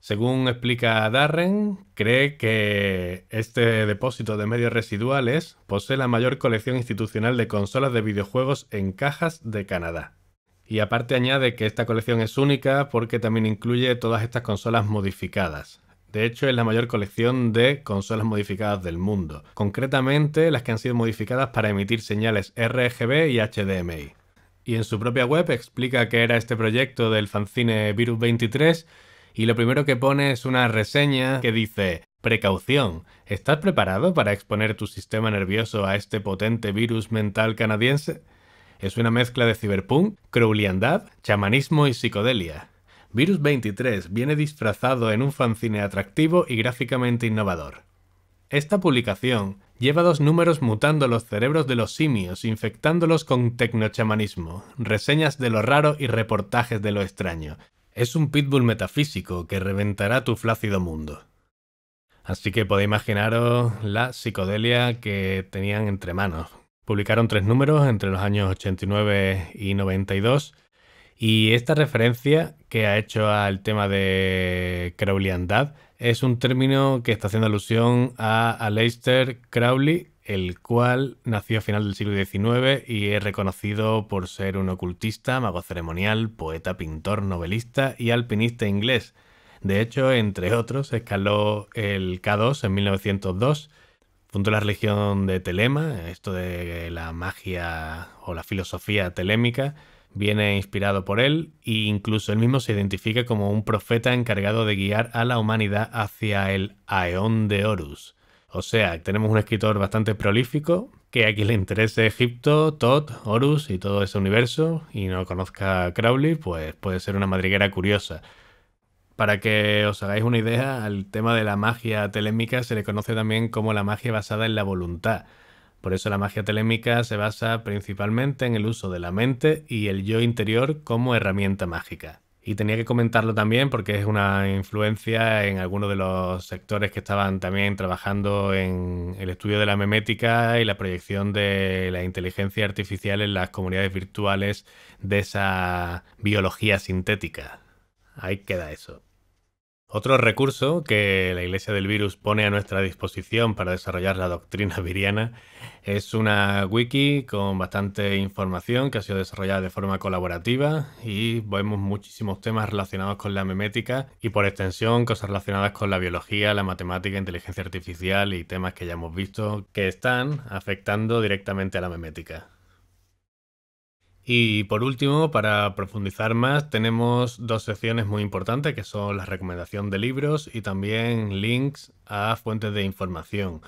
Según explica Darren, cree que este depósito de medios residuales posee la mayor colección institucional de consolas de videojuegos en cajas de Canadá. Y aparte añade que esta colección es única porque también incluye todas estas consolas modificadas, de hecho, es la mayor colección de consolas modificadas del mundo, concretamente las que han sido modificadas para emitir señales RGB y HDMI. Y en su propia web explica que era este proyecto del fanzine Virus 23 y lo primero que pone es una reseña que dice Precaución, ¿estás preparado para exponer tu sistema nervioso a este potente virus mental canadiense? Es una mezcla de ciberpunk, crueliandad chamanismo y psicodelia. Virus 23 viene disfrazado en un fanzine atractivo y gráficamente innovador. Esta publicación lleva dos números mutando los cerebros de los simios, infectándolos con tecnochamanismo, reseñas de lo raro y reportajes de lo extraño. Es un pitbull metafísico que reventará tu flácido mundo. Así que podéis imaginaros la psicodelia que tenían entre manos. Publicaron tres números entre los años 89 y 92 y esta referencia que ha hecho al tema de Crowleyandad es un término que está haciendo alusión a Aleister Crowley, el cual nació a final del siglo XIX y es reconocido por ser un ocultista, mago ceremonial, poeta, pintor, novelista y alpinista inglés. De hecho, entre otros, escaló el K2 en 1902, fundó la religión de Telema, esto de la magia o la filosofía telémica, viene inspirado por él e incluso él mismo se identifica como un profeta encargado de guiar a la humanidad hacia el Aeón de Horus. O sea, tenemos un escritor bastante prolífico que a quien le interese Egipto, Todd, Horus y todo ese universo y no conozca a Crowley, pues puede ser una madriguera curiosa. Para que os hagáis una idea, al tema de la magia telémica se le conoce también como la magia basada en la voluntad por eso la magia telémica se basa principalmente en el uso de la mente y el yo interior como herramienta mágica. Y tenía que comentarlo también porque es una influencia en algunos de los sectores que estaban también trabajando en el estudio de la memética y la proyección de la inteligencia artificial en las comunidades virtuales de esa biología sintética. Ahí queda eso. Otro recurso que la Iglesia del Virus pone a nuestra disposición para desarrollar la doctrina viriana es una wiki con bastante información que ha sido desarrollada de forma colaborativa y vemos muchísimos temas relacionados con la memética y por extensión cosas relacionadas con la biología, la matemática, inteligencia artificial y temas que ya hemos visto que están afectando directamente a la memética. Y por último, para profundizar más, tenemos dos secciones muy importantes que son la recomendación de libros y también links a fuentes de información.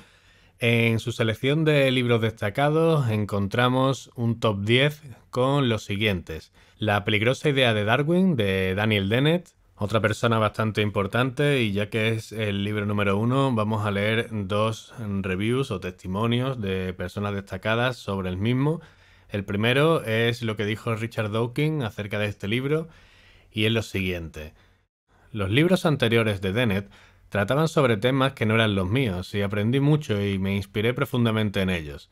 En su selección de libros destacados encontramos un top 10 con los siguientes. La peligrosa idea de Darwin de Daniel Dennett, otra persona bastante importante y ya que es el libro número uno vamos a leer dos reviews o testimonios de personas destacadas sobre el mismo. El primero es lo que dijo Richard Dawkins acerca de este libro, y es lo siguiente. Los libros anteriores de Dennett trataban sobre temas que no eran los míos, y aprendí mucho y me inspiré profundamente en ellos.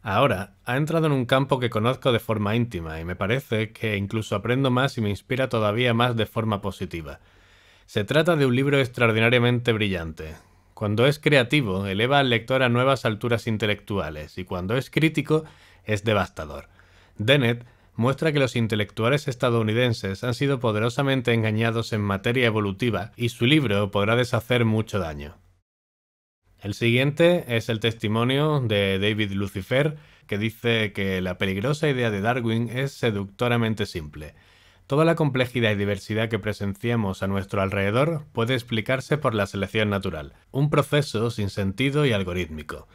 Ahora, ha entrado en un campo que conozco de forma íntima y me parece que incluso aprendo más y me inspira todavía más de forma positiva. Se trata de un libro extraordinariamente brillante. Cuando es creativo, eleva al lector a nuevas alturas intelectuales y cuando es crítico, es devastador. Dennett muestra que los intelectuales estadounidenses han sido poderosamente engañados en materia evolutiva y su libro podrá deshacer mucho daño. El siguiente es el testimonio de David Lucifer, que dice que la peligrosa idea de Darwin es seductoramente simple. Toda la complejidad y diversidad que presenciamos a nuestro alrededor puede explicarse por la selección natural, un proceso sin sentido y algorítmico.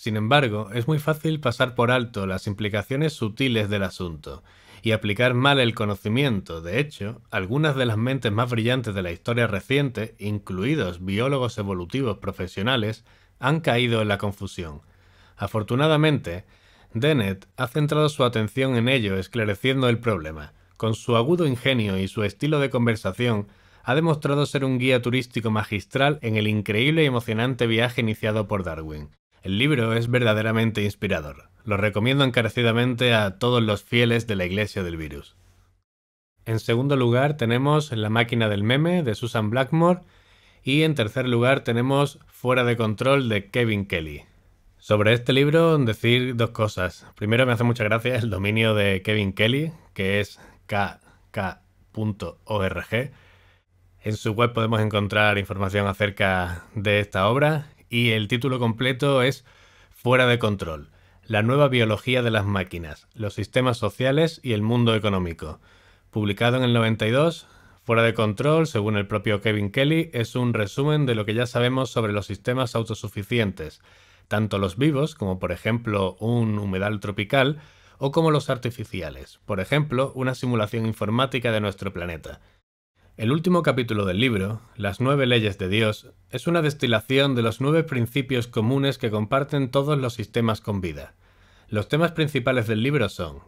Sin embargo, es muy fácil pasar por alto las implicaciones sutiles del asunto y aplicar mal el conocimiento. De hecho, algunas de las mentes más brillantes de la historia reciente, incluidos biólogos evolutivos profesionales, han caído en la confusión. Afortunadamente, Dennett ha centrado su atención en ello, esclareciendo el problema. Con su agudo ingenio y su estilo de conversación, ha demostrado ser un guía turístico magistral en el increíble y emocionante viaje iniciado por Darwin. El libro es verdaderamente inspirador. Lo recomiendo encarecidamente a todos los fieles de la Iglesia del Virus. En segundo lugar tenemos La máquina del meme de Susan Blackmore y en tercer lugar tenemos Fuera de control de Kevin Kelly. Sobre este libro decir dos cosas. Primero me hace mucha gracia el dominio de Kevin Kelly, que es kk.org. En su web podemos encontrar información acerca de esta obra y el título completo es Fuera de Control, la nueva biología de las máquinas, los sistemas sociales y el mundo económico. Publicado en el 92, Fuera de Control, según el propio Kevin Kelly, es un resumen de lo que ya sabemos sobre los sistemas autosuficientes, tanto los vivos, como por ejemplo un humedal tropical, o como los artificiales, por ejemplo, una simulación informática de nuestro planeta. El último capítulo del libro, Las nueve leyes de Dios, es una destilación de los nueve principios comunes que comparten todos los sistemas con vida. Los temas principales del libro son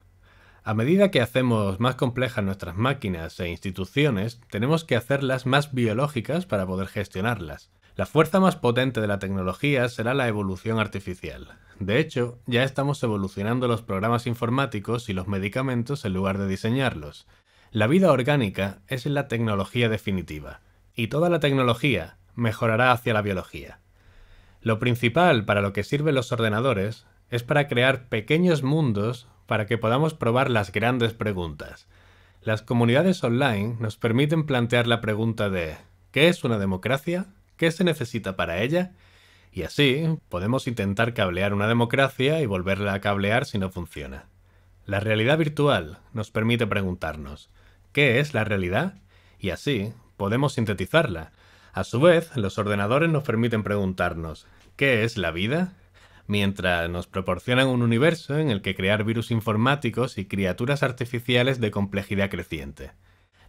a medida que hacemos más complejas nuestras máquinas e instituciones, tenemos que hacerlas más biológicas para poder gestionarlas. La fuerza más potente de la tecnología será la evolución artificial. De hecho, ya estamos evolucionando los programas informáticos y los medicamentos en lugar de diseñarlos. La vida orgánica es la tecnología definitiva, y toda la tecnología mejorará hacia la biología. Lo principal para lo que sirven los ordenadores es para crear pequeños mundos para que podamos probar las grandes preguntas. Las comunidades online nos permiten plantear la pregunta de ¿qué es una democracia? ¿Qué se necesita para ella? Y así podemos intentar cablear una democracia y volverla a cablear si no funciona. La realidad virtual nos permite preguntarnos qué es la realidad y así podemos sintetizarla. A su vez, los ordenadores nos permiten preguntarnos ¿qué es la vida? mientras nos proporcionan un universo en el que crear virus informáticos y criaturas artificiales de complejidad creciente.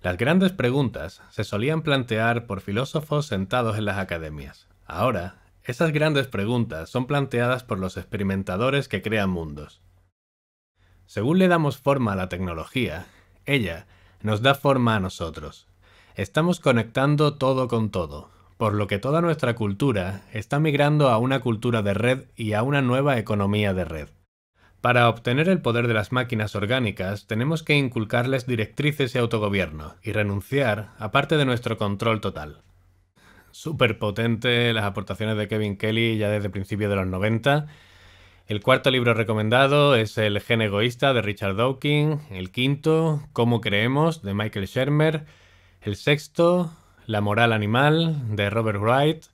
Las grandes preguntas se solían plantear por filósofos sentados en las academias. Ahora, esas grandes preguntas son planteadas por los experimentadores que crean mundos. Según le damos forma a la tecnología, ella nos da forma a nosotros. Estamos conectando todo con todo, por lo que toda nuestra cultura está migrando a una cultura de red y a una nueva economía de red. Para obtener el poder de las máquinas orgánicas tenemos que inculcarles directrices y autogobierno y renunciar a parte de nuestro control total. Súper las aportaciones de Kevin Kelly ya desde principios de los 90 el cuarto libro recomendado es El gen egoísta de Richard Dawkins. El quinto, Cómo creemos, de Michael Shermer. El sexto, La moral animal, de Robert Wright.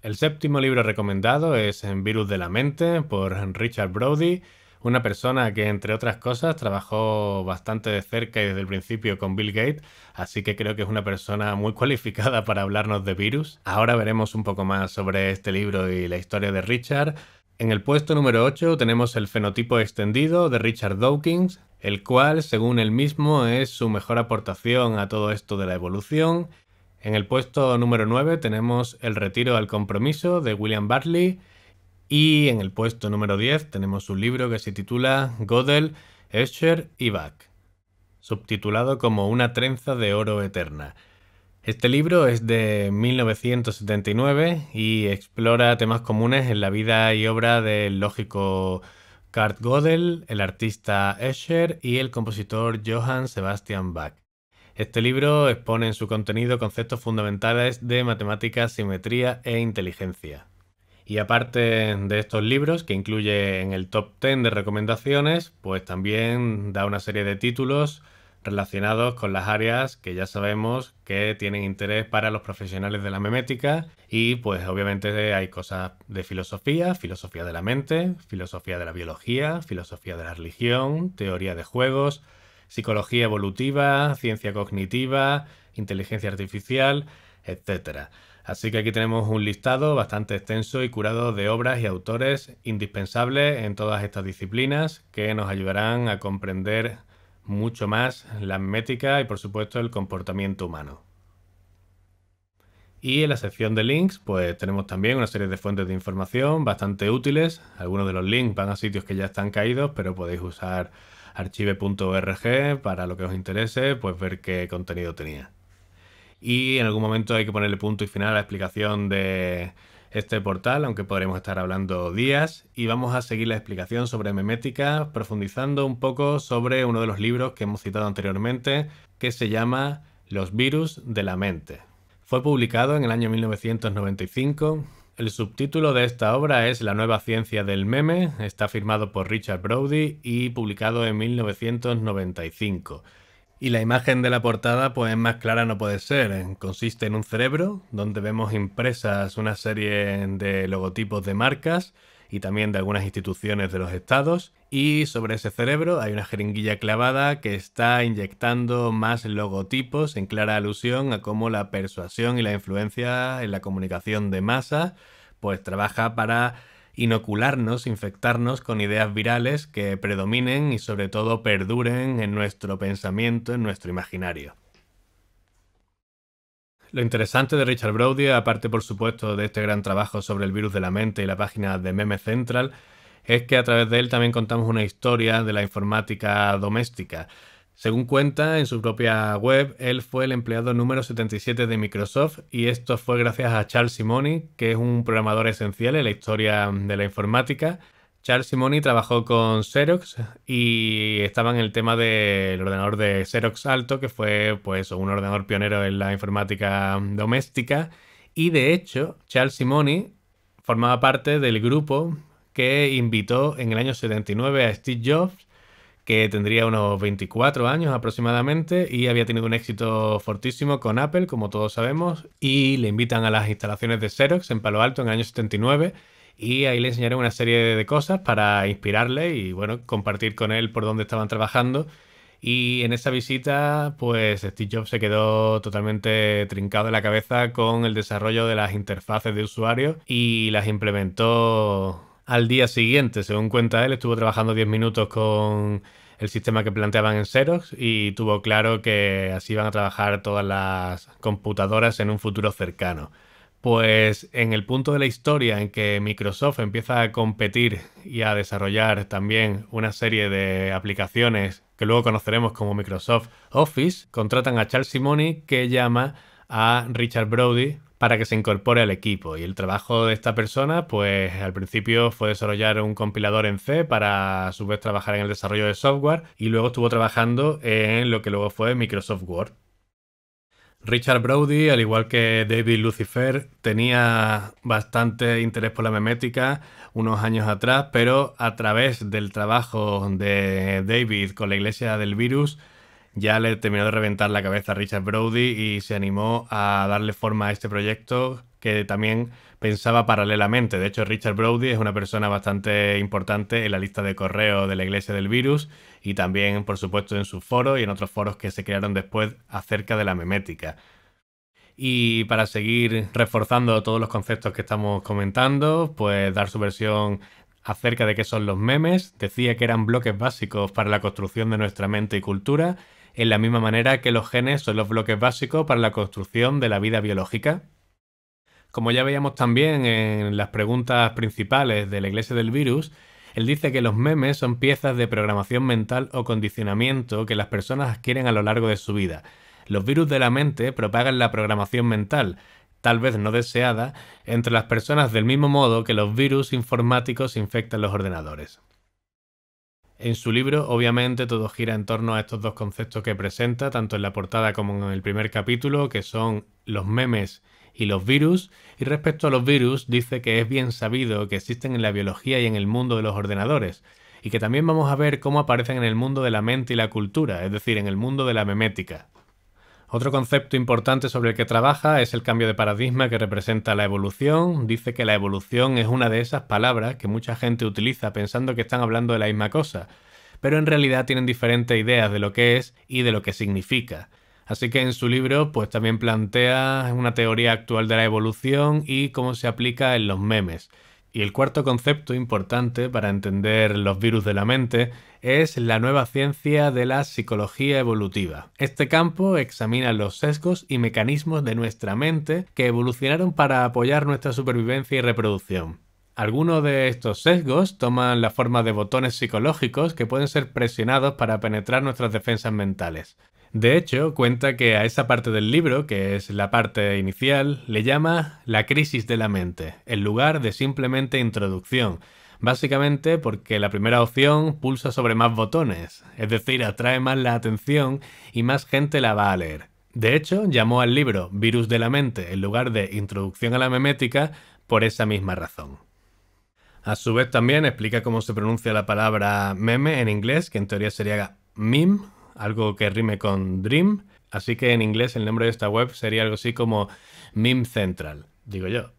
El séptimo libro recomendado es En Virus de la mente, por Richard Brody. Una persona que, entre otras cosas, trabajó bastante de cerca y desde el principio con Bill Gates, así que creo que es una persona muy [LAUGHS] cualificada para hablarnos de virus. Ahora veremos un poco más sobre este libro y la historia de Richard, en el puesto número 8 tenemos el fenotipo extendido de Richard Dawkins, el cual, según él mismo, es su mejor aportación a todo esto de la evolución. En el puesto número 9 tenemos el retiro al compromiso de William Bartley. Y en el puesto número 10 tenemos un libro que se titula Gödel, Escher y Bach, subtitulado como Una trenza de oro eterna. Este libro es de 1979 y explora temas comunes en la vida y obra del lógico Kurt Gödel, el artista Escher y el compositor Johann Sebastian Bach. Este libro expone en su contenido conceptos fundamentales de matemática, simetría e inteligencia. Y aparte de estos libros, que incluye en el top 10 de recomendaciones, pues también da una serie de títulos relacionados con las áreas que ya sabemos que tienen interés para los profesionales de la memética y pues obviamente hay cosas de filosofía, filosofía de la mente, filosofía de la biología, filosofía de la religión, teoría de juegos, psicología evolutiva, ciencia cognitiva, inteligencia artificial, etc. Así que aquí tenemos un listado bastante extenso y curado de obras y autores indispensables en todas estas disciplinas que nos ayudarán a comprender mucho más la métricas y por supuesto el comportamiento humano. Y en la sección de links, pues tenemos también una serie de fuentes de información bastante útiles. Algunos de los links van a sitios que ya están caídos, pero podéis usar archive.org para lo que os interese, pues ver qué contenido tenía. Y en algún momento hay que ponerle punto y final a la explicación de, este portal, aunque podremos estar hablando días, y vamos a seguir la explicación sobre memética, profundizando un poco sobre uno de los libros que hemos citado anteriormente, que se llama Los virus de la mente. Fue publicado en el año 1995. El subtítulo de esta obra es La nueva ciencia del meme, está firmado por Richard Brody y publicado en 1995. Y la imagen de la portada, pues más clara no puede ser. Consiste en un cerebro donde vemos impresas una serie de logotipos de marcas y también de algunas instituciones de los estados. Y sobre ese cerebro hay una jeringuilla clavada que está inyectando más logotipos en clara alusión a cómo la persuasión y la influencia en la comunicación de masa pues trabaja para inocularnos, infectarnos con ideas virales que predominen y sobre todo perduren en nuestro pensamiento, en nuestro imaginario. Lo interesante de Richard Brody, aparte por supuesto de este gran trabajo sobre el virus de la mente y la página de Meme Central, es que a través de él también contamos una historia de la informática doméstica, según cuenta en su propia web, él fue el empleado número 77 de Microsoft y esto fue gracias a Charles Simoni, que es un programador esencial en la historia de la informática. Charles Simoni trabajó con Xerox y estaba en el tema del ordenador de Xerox Alto, que fue pues, un ordenador pionero en la informática doméstica. Y de hecho, Charles Simoni formaba parte del grupo que invitó en el año 79 a Steve Jobs que tendría unos 24 años aproximadamente y había tenido un éxito fortísimo con Apple, como todos sabemos, y le invitan a las instalaciones de Xerox en Palo Alto en el año 79 y ahí le enseñaron una serie de cosas para inspirarle y bueno, compartir con él por dónde estaban trabajando. Y en esa visita, pues Steve Jobs se quedó totalmente trincado de la cabeza con el desarrollo de las interfaces de usuario y las implementó al día siguiente. Según cuenta él, estuvo trabajando 10 minutos con el sistema que planteaban en Xerox y tuvo claro que así van a trabajar todas las computadoras en un futuro cercano. Pues en el punto de la historia en que Microsoft empieza a competir y a desarrollar también una serie de aplicaciones que luego conoceremos como Microsoft Office, contratan a Charles Simoni que llama a Richard Brody para que se incorpore al equipo. Y el trabajo de esta persona, pues al principio fue desarrollar un compilador en C para a su vez trabajar en el desarrollo de software y luego estuvo trabajando en lo que luego fue Microsoft Word. Richard Brody, al igual que David Lucifer, tenía bastante interés por la memética unos años atrás, pero a través del trabajo de David con la iglesia del virus, ya le terminó de reventar la cabeza a Richard Brodie y se animó a darle forma a este proyecto que también pensaba paralelamente. De hecho, Richard Brody es una persona bastante importante en la lista de correo de la Iglesia del Virus y también, por supuesto, en sus foros y en otros foros que se crearon después acerca de la memética. Y para seguir reforzando todos los conceptos que estamos comentando, pues dar su versión acerca de qué son los memes, decía que eran bloques básicos para la construcción de nuestra mente y cultura en la misma manera que los genes son los bloques básicos para la construcción de la vida biológica? Como ya veíamos también en las preguntas principales de la iglesia del virus, él dice que los memes son piezas de programación mental o condicionamiento que las personas adquieren a lo largo de su vida. Los virus de la mente propagan la programación mental, tal vez no deseada, entre las personas del mismo modo que los virus informáticos infectan los ordenadores. En su libro, obviamente, todo gira en torno a estos dos conceptos que presenta, tanto en la portada como en el primer capítulo, que son los memes y los virus. Y respecto a los virus, dice que es bien sabido que existen en la biología y en el mundo de los ordenadores, y que también vamos a ver cómo aparecen en el mundo de la mente y la cultura, es decir, en el mundo de la memética. Otro concepto importante sobre el que trabaja es el cambio de paradigma que representa la evolución. Dice que la evolución es una de esas palabras que mucha gente utiliza pensando que están hablando de la misma cosa, pero en realidad tienen diferentes ideas de lo que es y de lo que significa. Así que en su libro pues también plantea una teoría actual de la evolución y cómo se aplica en los memes. Y el cuarto concepto importante para entender los virus de la mente es la nueva ciencia de la psicología evolutiva. Este campo examina los sesgos y mecanismos de nuestra mente que evolucionaron para apoyar nuestra supervivencia y reproducción. Algunos de estos sesgos toman la forma de botones psicológicos que pueden ser presionados para penetrar nuestras defensas mentales. De hecho, cuenta que a esa parte del libro, que es la parte inicial, le llama la crisis de la mente, en lugar de simplemente introducción, básicamente porque la primera opción pulsa sobre más botones, es decir, atrae más la atención y más gente la va a leer. De hecho, llamó al libro Virus de la mente en lugar de Introducción a la memética por esa misma razón. A su vez también explica cómo se pronuncia la palabra meme en inglés, que en teoría sería meme, algo que rime con Dream, así que en inglés el nombre de esta web sería algo así como Meme Central, digo yo.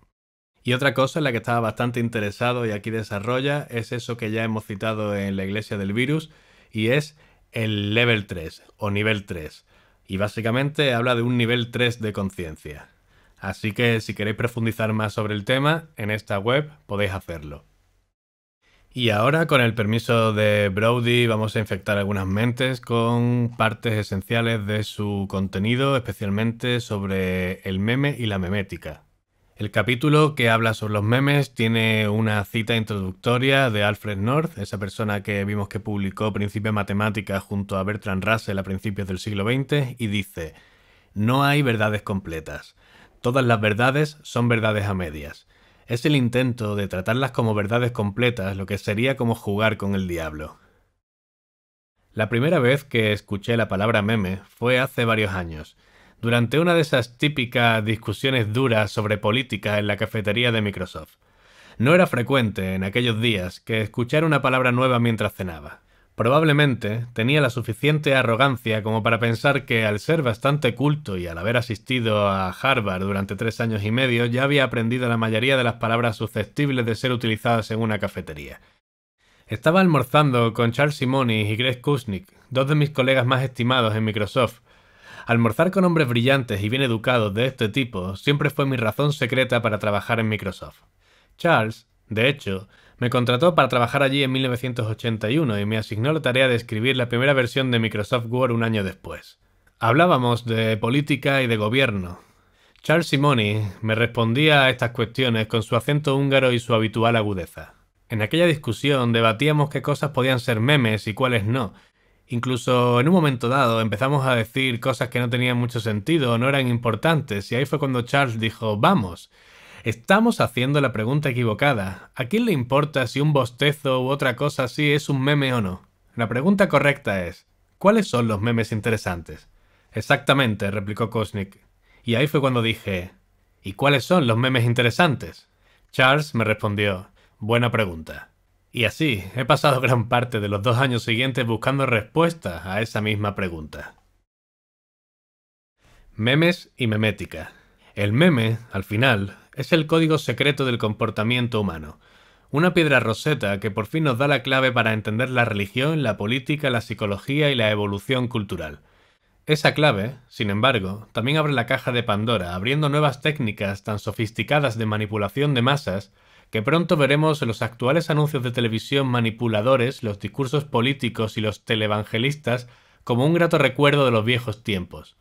Y otra cosa en la que estaba bastante interesado y aquí desarrolla es eso que ya hemos citado en la iglesia del virus y es el level 3 o nivel 3. Y básicamente habla de un nivel 3 de conciencia. Así que si queréis profundizar más sobre el tema, en esta web podéis hacerlo. Y ahora, con el permiso de Brody, vamos a infectar algunas mentes con partes esenciales de su contenido, especialmente sobre el meme y la memética. El capítulo que habla sobre los memes tiene una cita introductoria de Alfred North, esa persona que vimos que publicó Principios Matemáticas junto a Bertrand Russell a principios del siglo XX, y dice, No hay verdades completas. Todas las verdades son verdades a medias es el intento de tratarlas como verdades completas, lo que sería como jugar con el diablo. La primera vez que escuché la palabra meme fue hace varios años, durante una de esas típicas discusiones duras sobre política en la cafetería de Microsoft. No era frecuente en aquellos días que escuchara una palabra nueva mientras cenaba. Probablemente tenía la suficiente arrogancia como para pensar que al ser bastante culto y al haber asistido a Harvard durante tres años y medio ya había aprendido la mayoría de las palabras susceptibles de ser utilizadas en una cafetería. Estaba almorzando con Charles Simonis y Greg Kuznick, dos de mis colegas más estimados en Microsoft. Almorzar con hombres brillantes y bien educados de este tipo siempre fue mi razón secreta para trabajar en Microsoft. Charles, de hecho, me contrató para trabajar allí en 1981 y me asignó la tarea de escribir la primera versión de Microsoft Word un año después. Hablábamos de política y de gobierno. Charles Simoni me respondía a estas cuestiones con su acento húngaro y su habitual agudeza. En aquella discusión debatíamos qué cosas podían ser memes y cuáles no. Incluso en un momento dado empezamos a decir cosas que no tenían mucho sentido o no eran importantes y ahí fue cuando Charles dijo, vamos, Estamos haciendo la pregunta equivocada. ¿A quién le importa si un bostezo u otra cosa así es un meme o no? La pregunta correcta es, ¿cuáles son los memes interesantes? Exactamente, replicó Kosnick. Y ahí fue cuando dije, ¿y cuáles son los memes interesantes? Charles me respondió, buena pregunta. Y así, he pasado gran parte de los dos años siguientes buscando respuesta a esa misma pregunta. Memes y memética. El meme, al final, es el código secreto del comportamiento humano. Una piedra roseta que por fin nos da la clave para entender la religión, la política, la psicología y la evolución cultural. Esa clave, sin embargo, también abre la caja de Pandora, abriendo nuevas técnicas tan sofisticadas de manipulación de masas que pronto veremos en los actuales anuncios de televisión manipuladores, los discursos políticos y los televangelistas como un grato recuerdo de los viejos tiempos.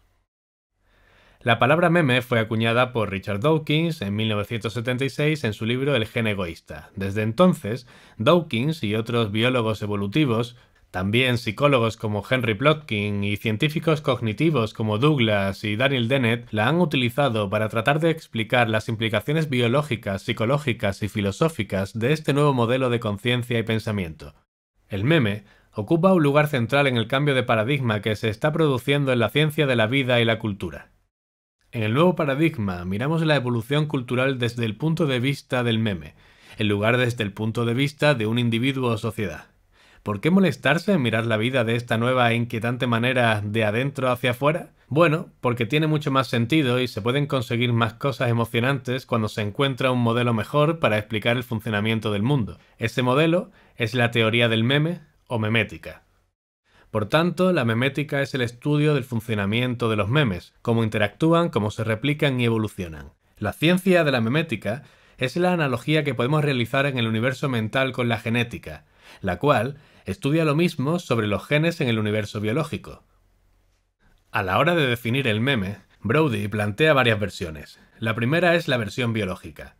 La palabra meme fue acuñada por Richard Dawkins en 1976 en su libro El gen egoísta. Desde entonces, Dawkins y otros biólogos evolutivos, también psicólogos como Henry Plotkin y científicos cognitivos como Douglas y Daniel Dennett, la han utilizado para tratar de explicar las implicaciones biológicas, psicológicas y filosóficas de este nuevo modelo de conciencia y pensamiento. El meme ocupa un lugar central en el cambio de paradigma que se está produciendo en la ciencia de la vida y la cultura. En el nuevo paradigma miramos la evolución cultural desde el punto de vista del meme, en lugar desde el punto de vista de un individuo o sociedad. ¿Por qué molestarse en mirar la vida de esta nueva e inquietante manera de adentro hacia afuera? Bueno, porque tiene mucho más sentido y se pueden conseguir más cosas emocionantes cuando se encuentra un modelo mejor para explicar el funcionamiento del mundo. Ese modelo es la teoría del meme o memética. Por tanto, la memética es el estudio del funcionamiento de los memes, cómo interactúan, cómo se replican y evolucionan. La ciencia de la memética es la analogía que podemos realizar en el universo mental con la genética, la cual estudia lo mismo sobre los genes en el universo biológico. A la hora de definir el meme, Brody plantea varias versiones. La primera es la versión biológica.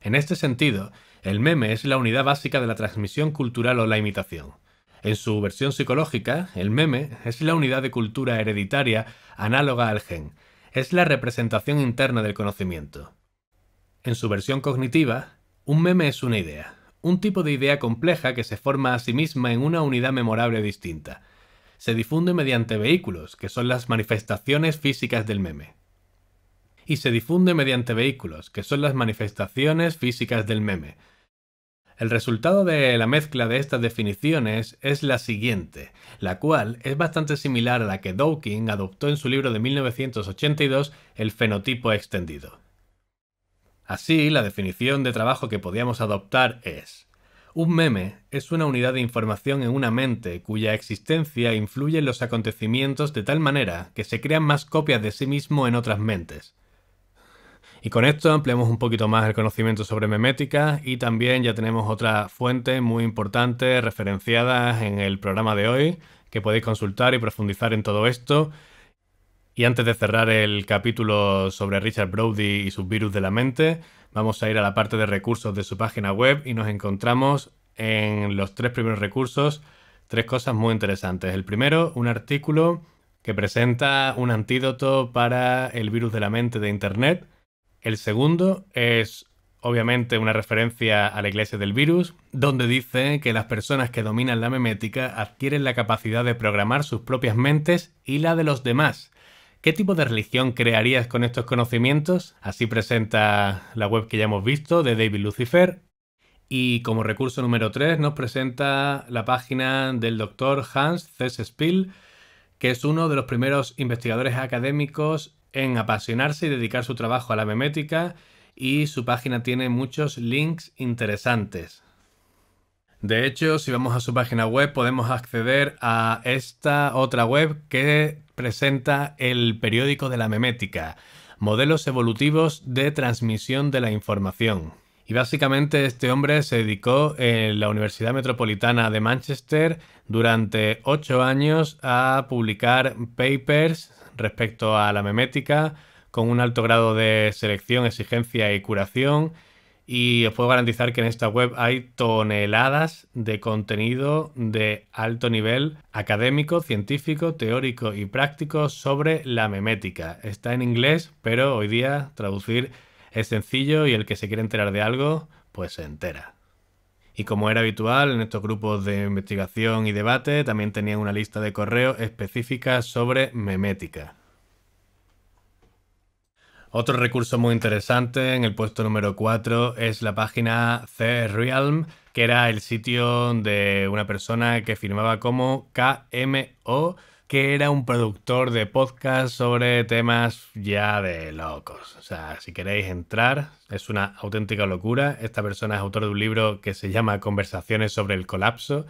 En este sentido, el meme es la unidad básica de la transmisión cultural o la imitación. En su versión psicológica, el meme es la unidad de cultura hereditaria análoga al gen. Es la representación interna del conocimiento. En su versión cognitiva, un meme es una idea, un tipo de idea compleja que se forma a sí misma en una unidad memorable distinta. Se difunde mediante vehículos, que son las manifestaciones físicas del meme. Y se difunde mediante vehículos, que son las manifestaciones físicas del meme, el resultado de la mezcla de estas definiciones es la siguiente, la cual es bastante similar a la que Dawkins adoptó en su libro de 1982, El fenotipo extendido. Así, la definición de trabajo que podíamos adoptar es un meme es una unidad de información en una mente cuya existencia influye en los acontecimientos de tal manera que se crean más copias de sí mismo en otras mentes. Y con esto ampliamos un poquito más el conocimiento sobre memética y también ya tenemos otra fuente muy importante referenciadas en el programa de hoy que podéis consultar y profundizar en todo esto. Y antes de cerrar el capítulo sobre Richard Brody y sus virus de la mente, vamos a ir a la parte de recursos de su página web y nos encontramos en los tres primeros recursos tres cosas muy interesantes. El primero, un artículo que presenta un antídoto para el virus de la mente de Internet el segundo es obviamente una referencia a la iglesia del virus, donde dice que las personas que dominan la memética adquieren la capacidad de programar sus propias mentes y la de los demás. ¿Qué tipo de religión crearías con estos conocimientos? Así presenta la web que ya hemos visto de David Lucifer. Y como recurso número 3 nos presenta la página del doctor Hans C. que es uno de los primeros investigadores académicos en apasionarse y dedicar su trabajo a la memética y su página tiene muchos links interesantes. De hecho, si vamos a su página web podemos acceder a esta otra web que presenta el periódico de la memética, modelos evolutivos de transmisión de la información. Y básicamente este hombre se dedicó en la Universidad Metropolitana de Manchester durante ocho años a publicar papers respecto a la memética, con un alto grado de selección, exigencia y curación. Y os puedo garantizar que en esta web hay toneladas de contenido de alto nivel académico, científico, teórico y práctico sobre la memética. Está en inglés, pero hoy día traducir es sencillo y el que se quiere enterar de algo, pues se entera. Y como era habitual en estos grupos de investigación y debate, también tenían una lista de correo específica sobre memética. Otro recurso muy interesante en el puesto número 4 es la página c que era el sitio de una persona que firmaba como KMO que era un productor de podcast sobre temas ya de locos. O sea, si queréis entrar, es una auténtica locura. Esta persona es autor de un libro que se llama Conversaciones sobre el colapso.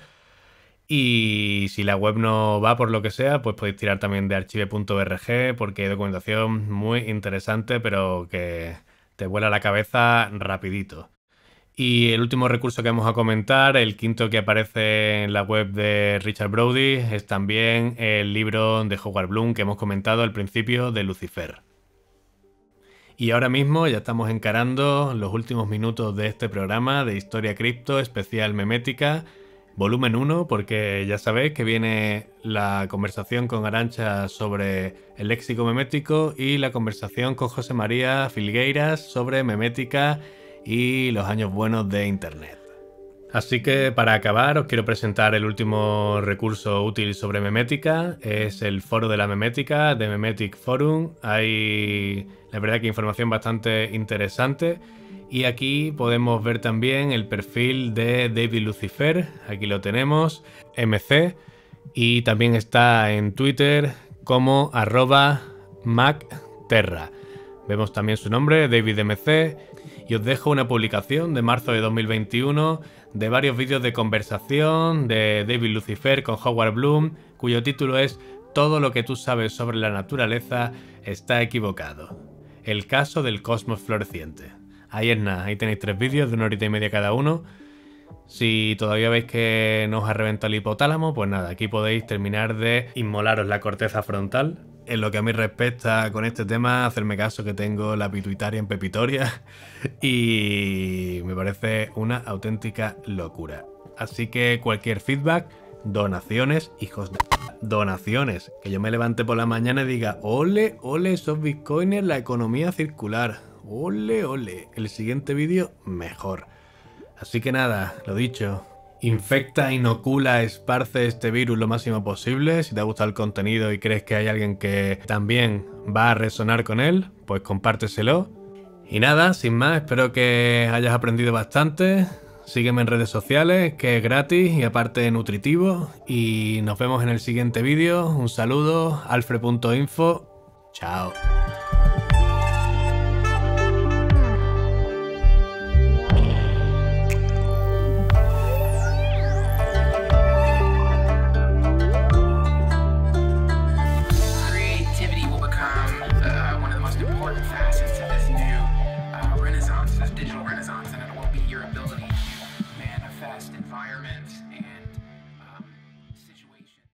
Y si la web no va por lo que sea, pues podéis tirar también de archive.org porque hay documentación muy interesante, pero que te vuela la cabeza rapidito. Y el último recurso que vamos a comentar, el quinto que aparece en la web de Richard Brody, es también el libro de Howard Bloom que hemos comentado al principio de Lucifer. Y ahora mismo ya estamos encarando los últimos minutos de este programa de Historia Cripto especial memética, volumen 1, porque ya sabéis que viene la conversación con Arancha sobre el léxico memético y la conversación con José María Filgueiras sobre memética y los años buenos de Internet. Así que para acabar os quiero presentar el último recurso útil sobre memética, es el foro de la memética, de Memetic Forum. Hay la verdad que información bastante interesante y aquí podemos ver también el perfil de David Lucifer, aquí lo tenemos, MC, y también está en Twitter como arroba MacTerra. Vemos también su nombre, David MC, y os dejo una publicación de marzo de 2021 de varios vídeos de conversación de David Lucifer con Howard Bloom, cuyo título es Todo lo que tú sabes sobre la naturaleza está equivocado. El caso del cosmos floreciente. Ahí es nada, ahí tenéis tres vídeos de una horita y media cada uno. Si todavía veis que no os ha reventado el hipotálamo, pues nada, aquí podéis terminar de inmolaros la corteza frontal en lo que a mí respecta con este tema, hacerme caso que tengo la pituitaria en Pepitoria [LAUGHS] y me parece una auténtica locura. Así que cualquier feedback, donaciones, hijos de donaciones. Que yo me levante por la mañana y diga, ole, ole, esos bitcoins, la economía circular. Ole, ole. El siguiente vídeo, mejor. Así que nada, lo dicho, infecta, inocula, esparce este virus lo máximo posible. Si te ha gustado el contenido y crees que hay alguien que también va a resonar con él, pues compárteselo. Y nada, sin más, espero que hayas aprendido bastante. Sígueme en redes sociales, que es gratis y aparte nutritivo. Y nos vemos en el siguiente vídeo. Un saludo, alfre.info. Chao.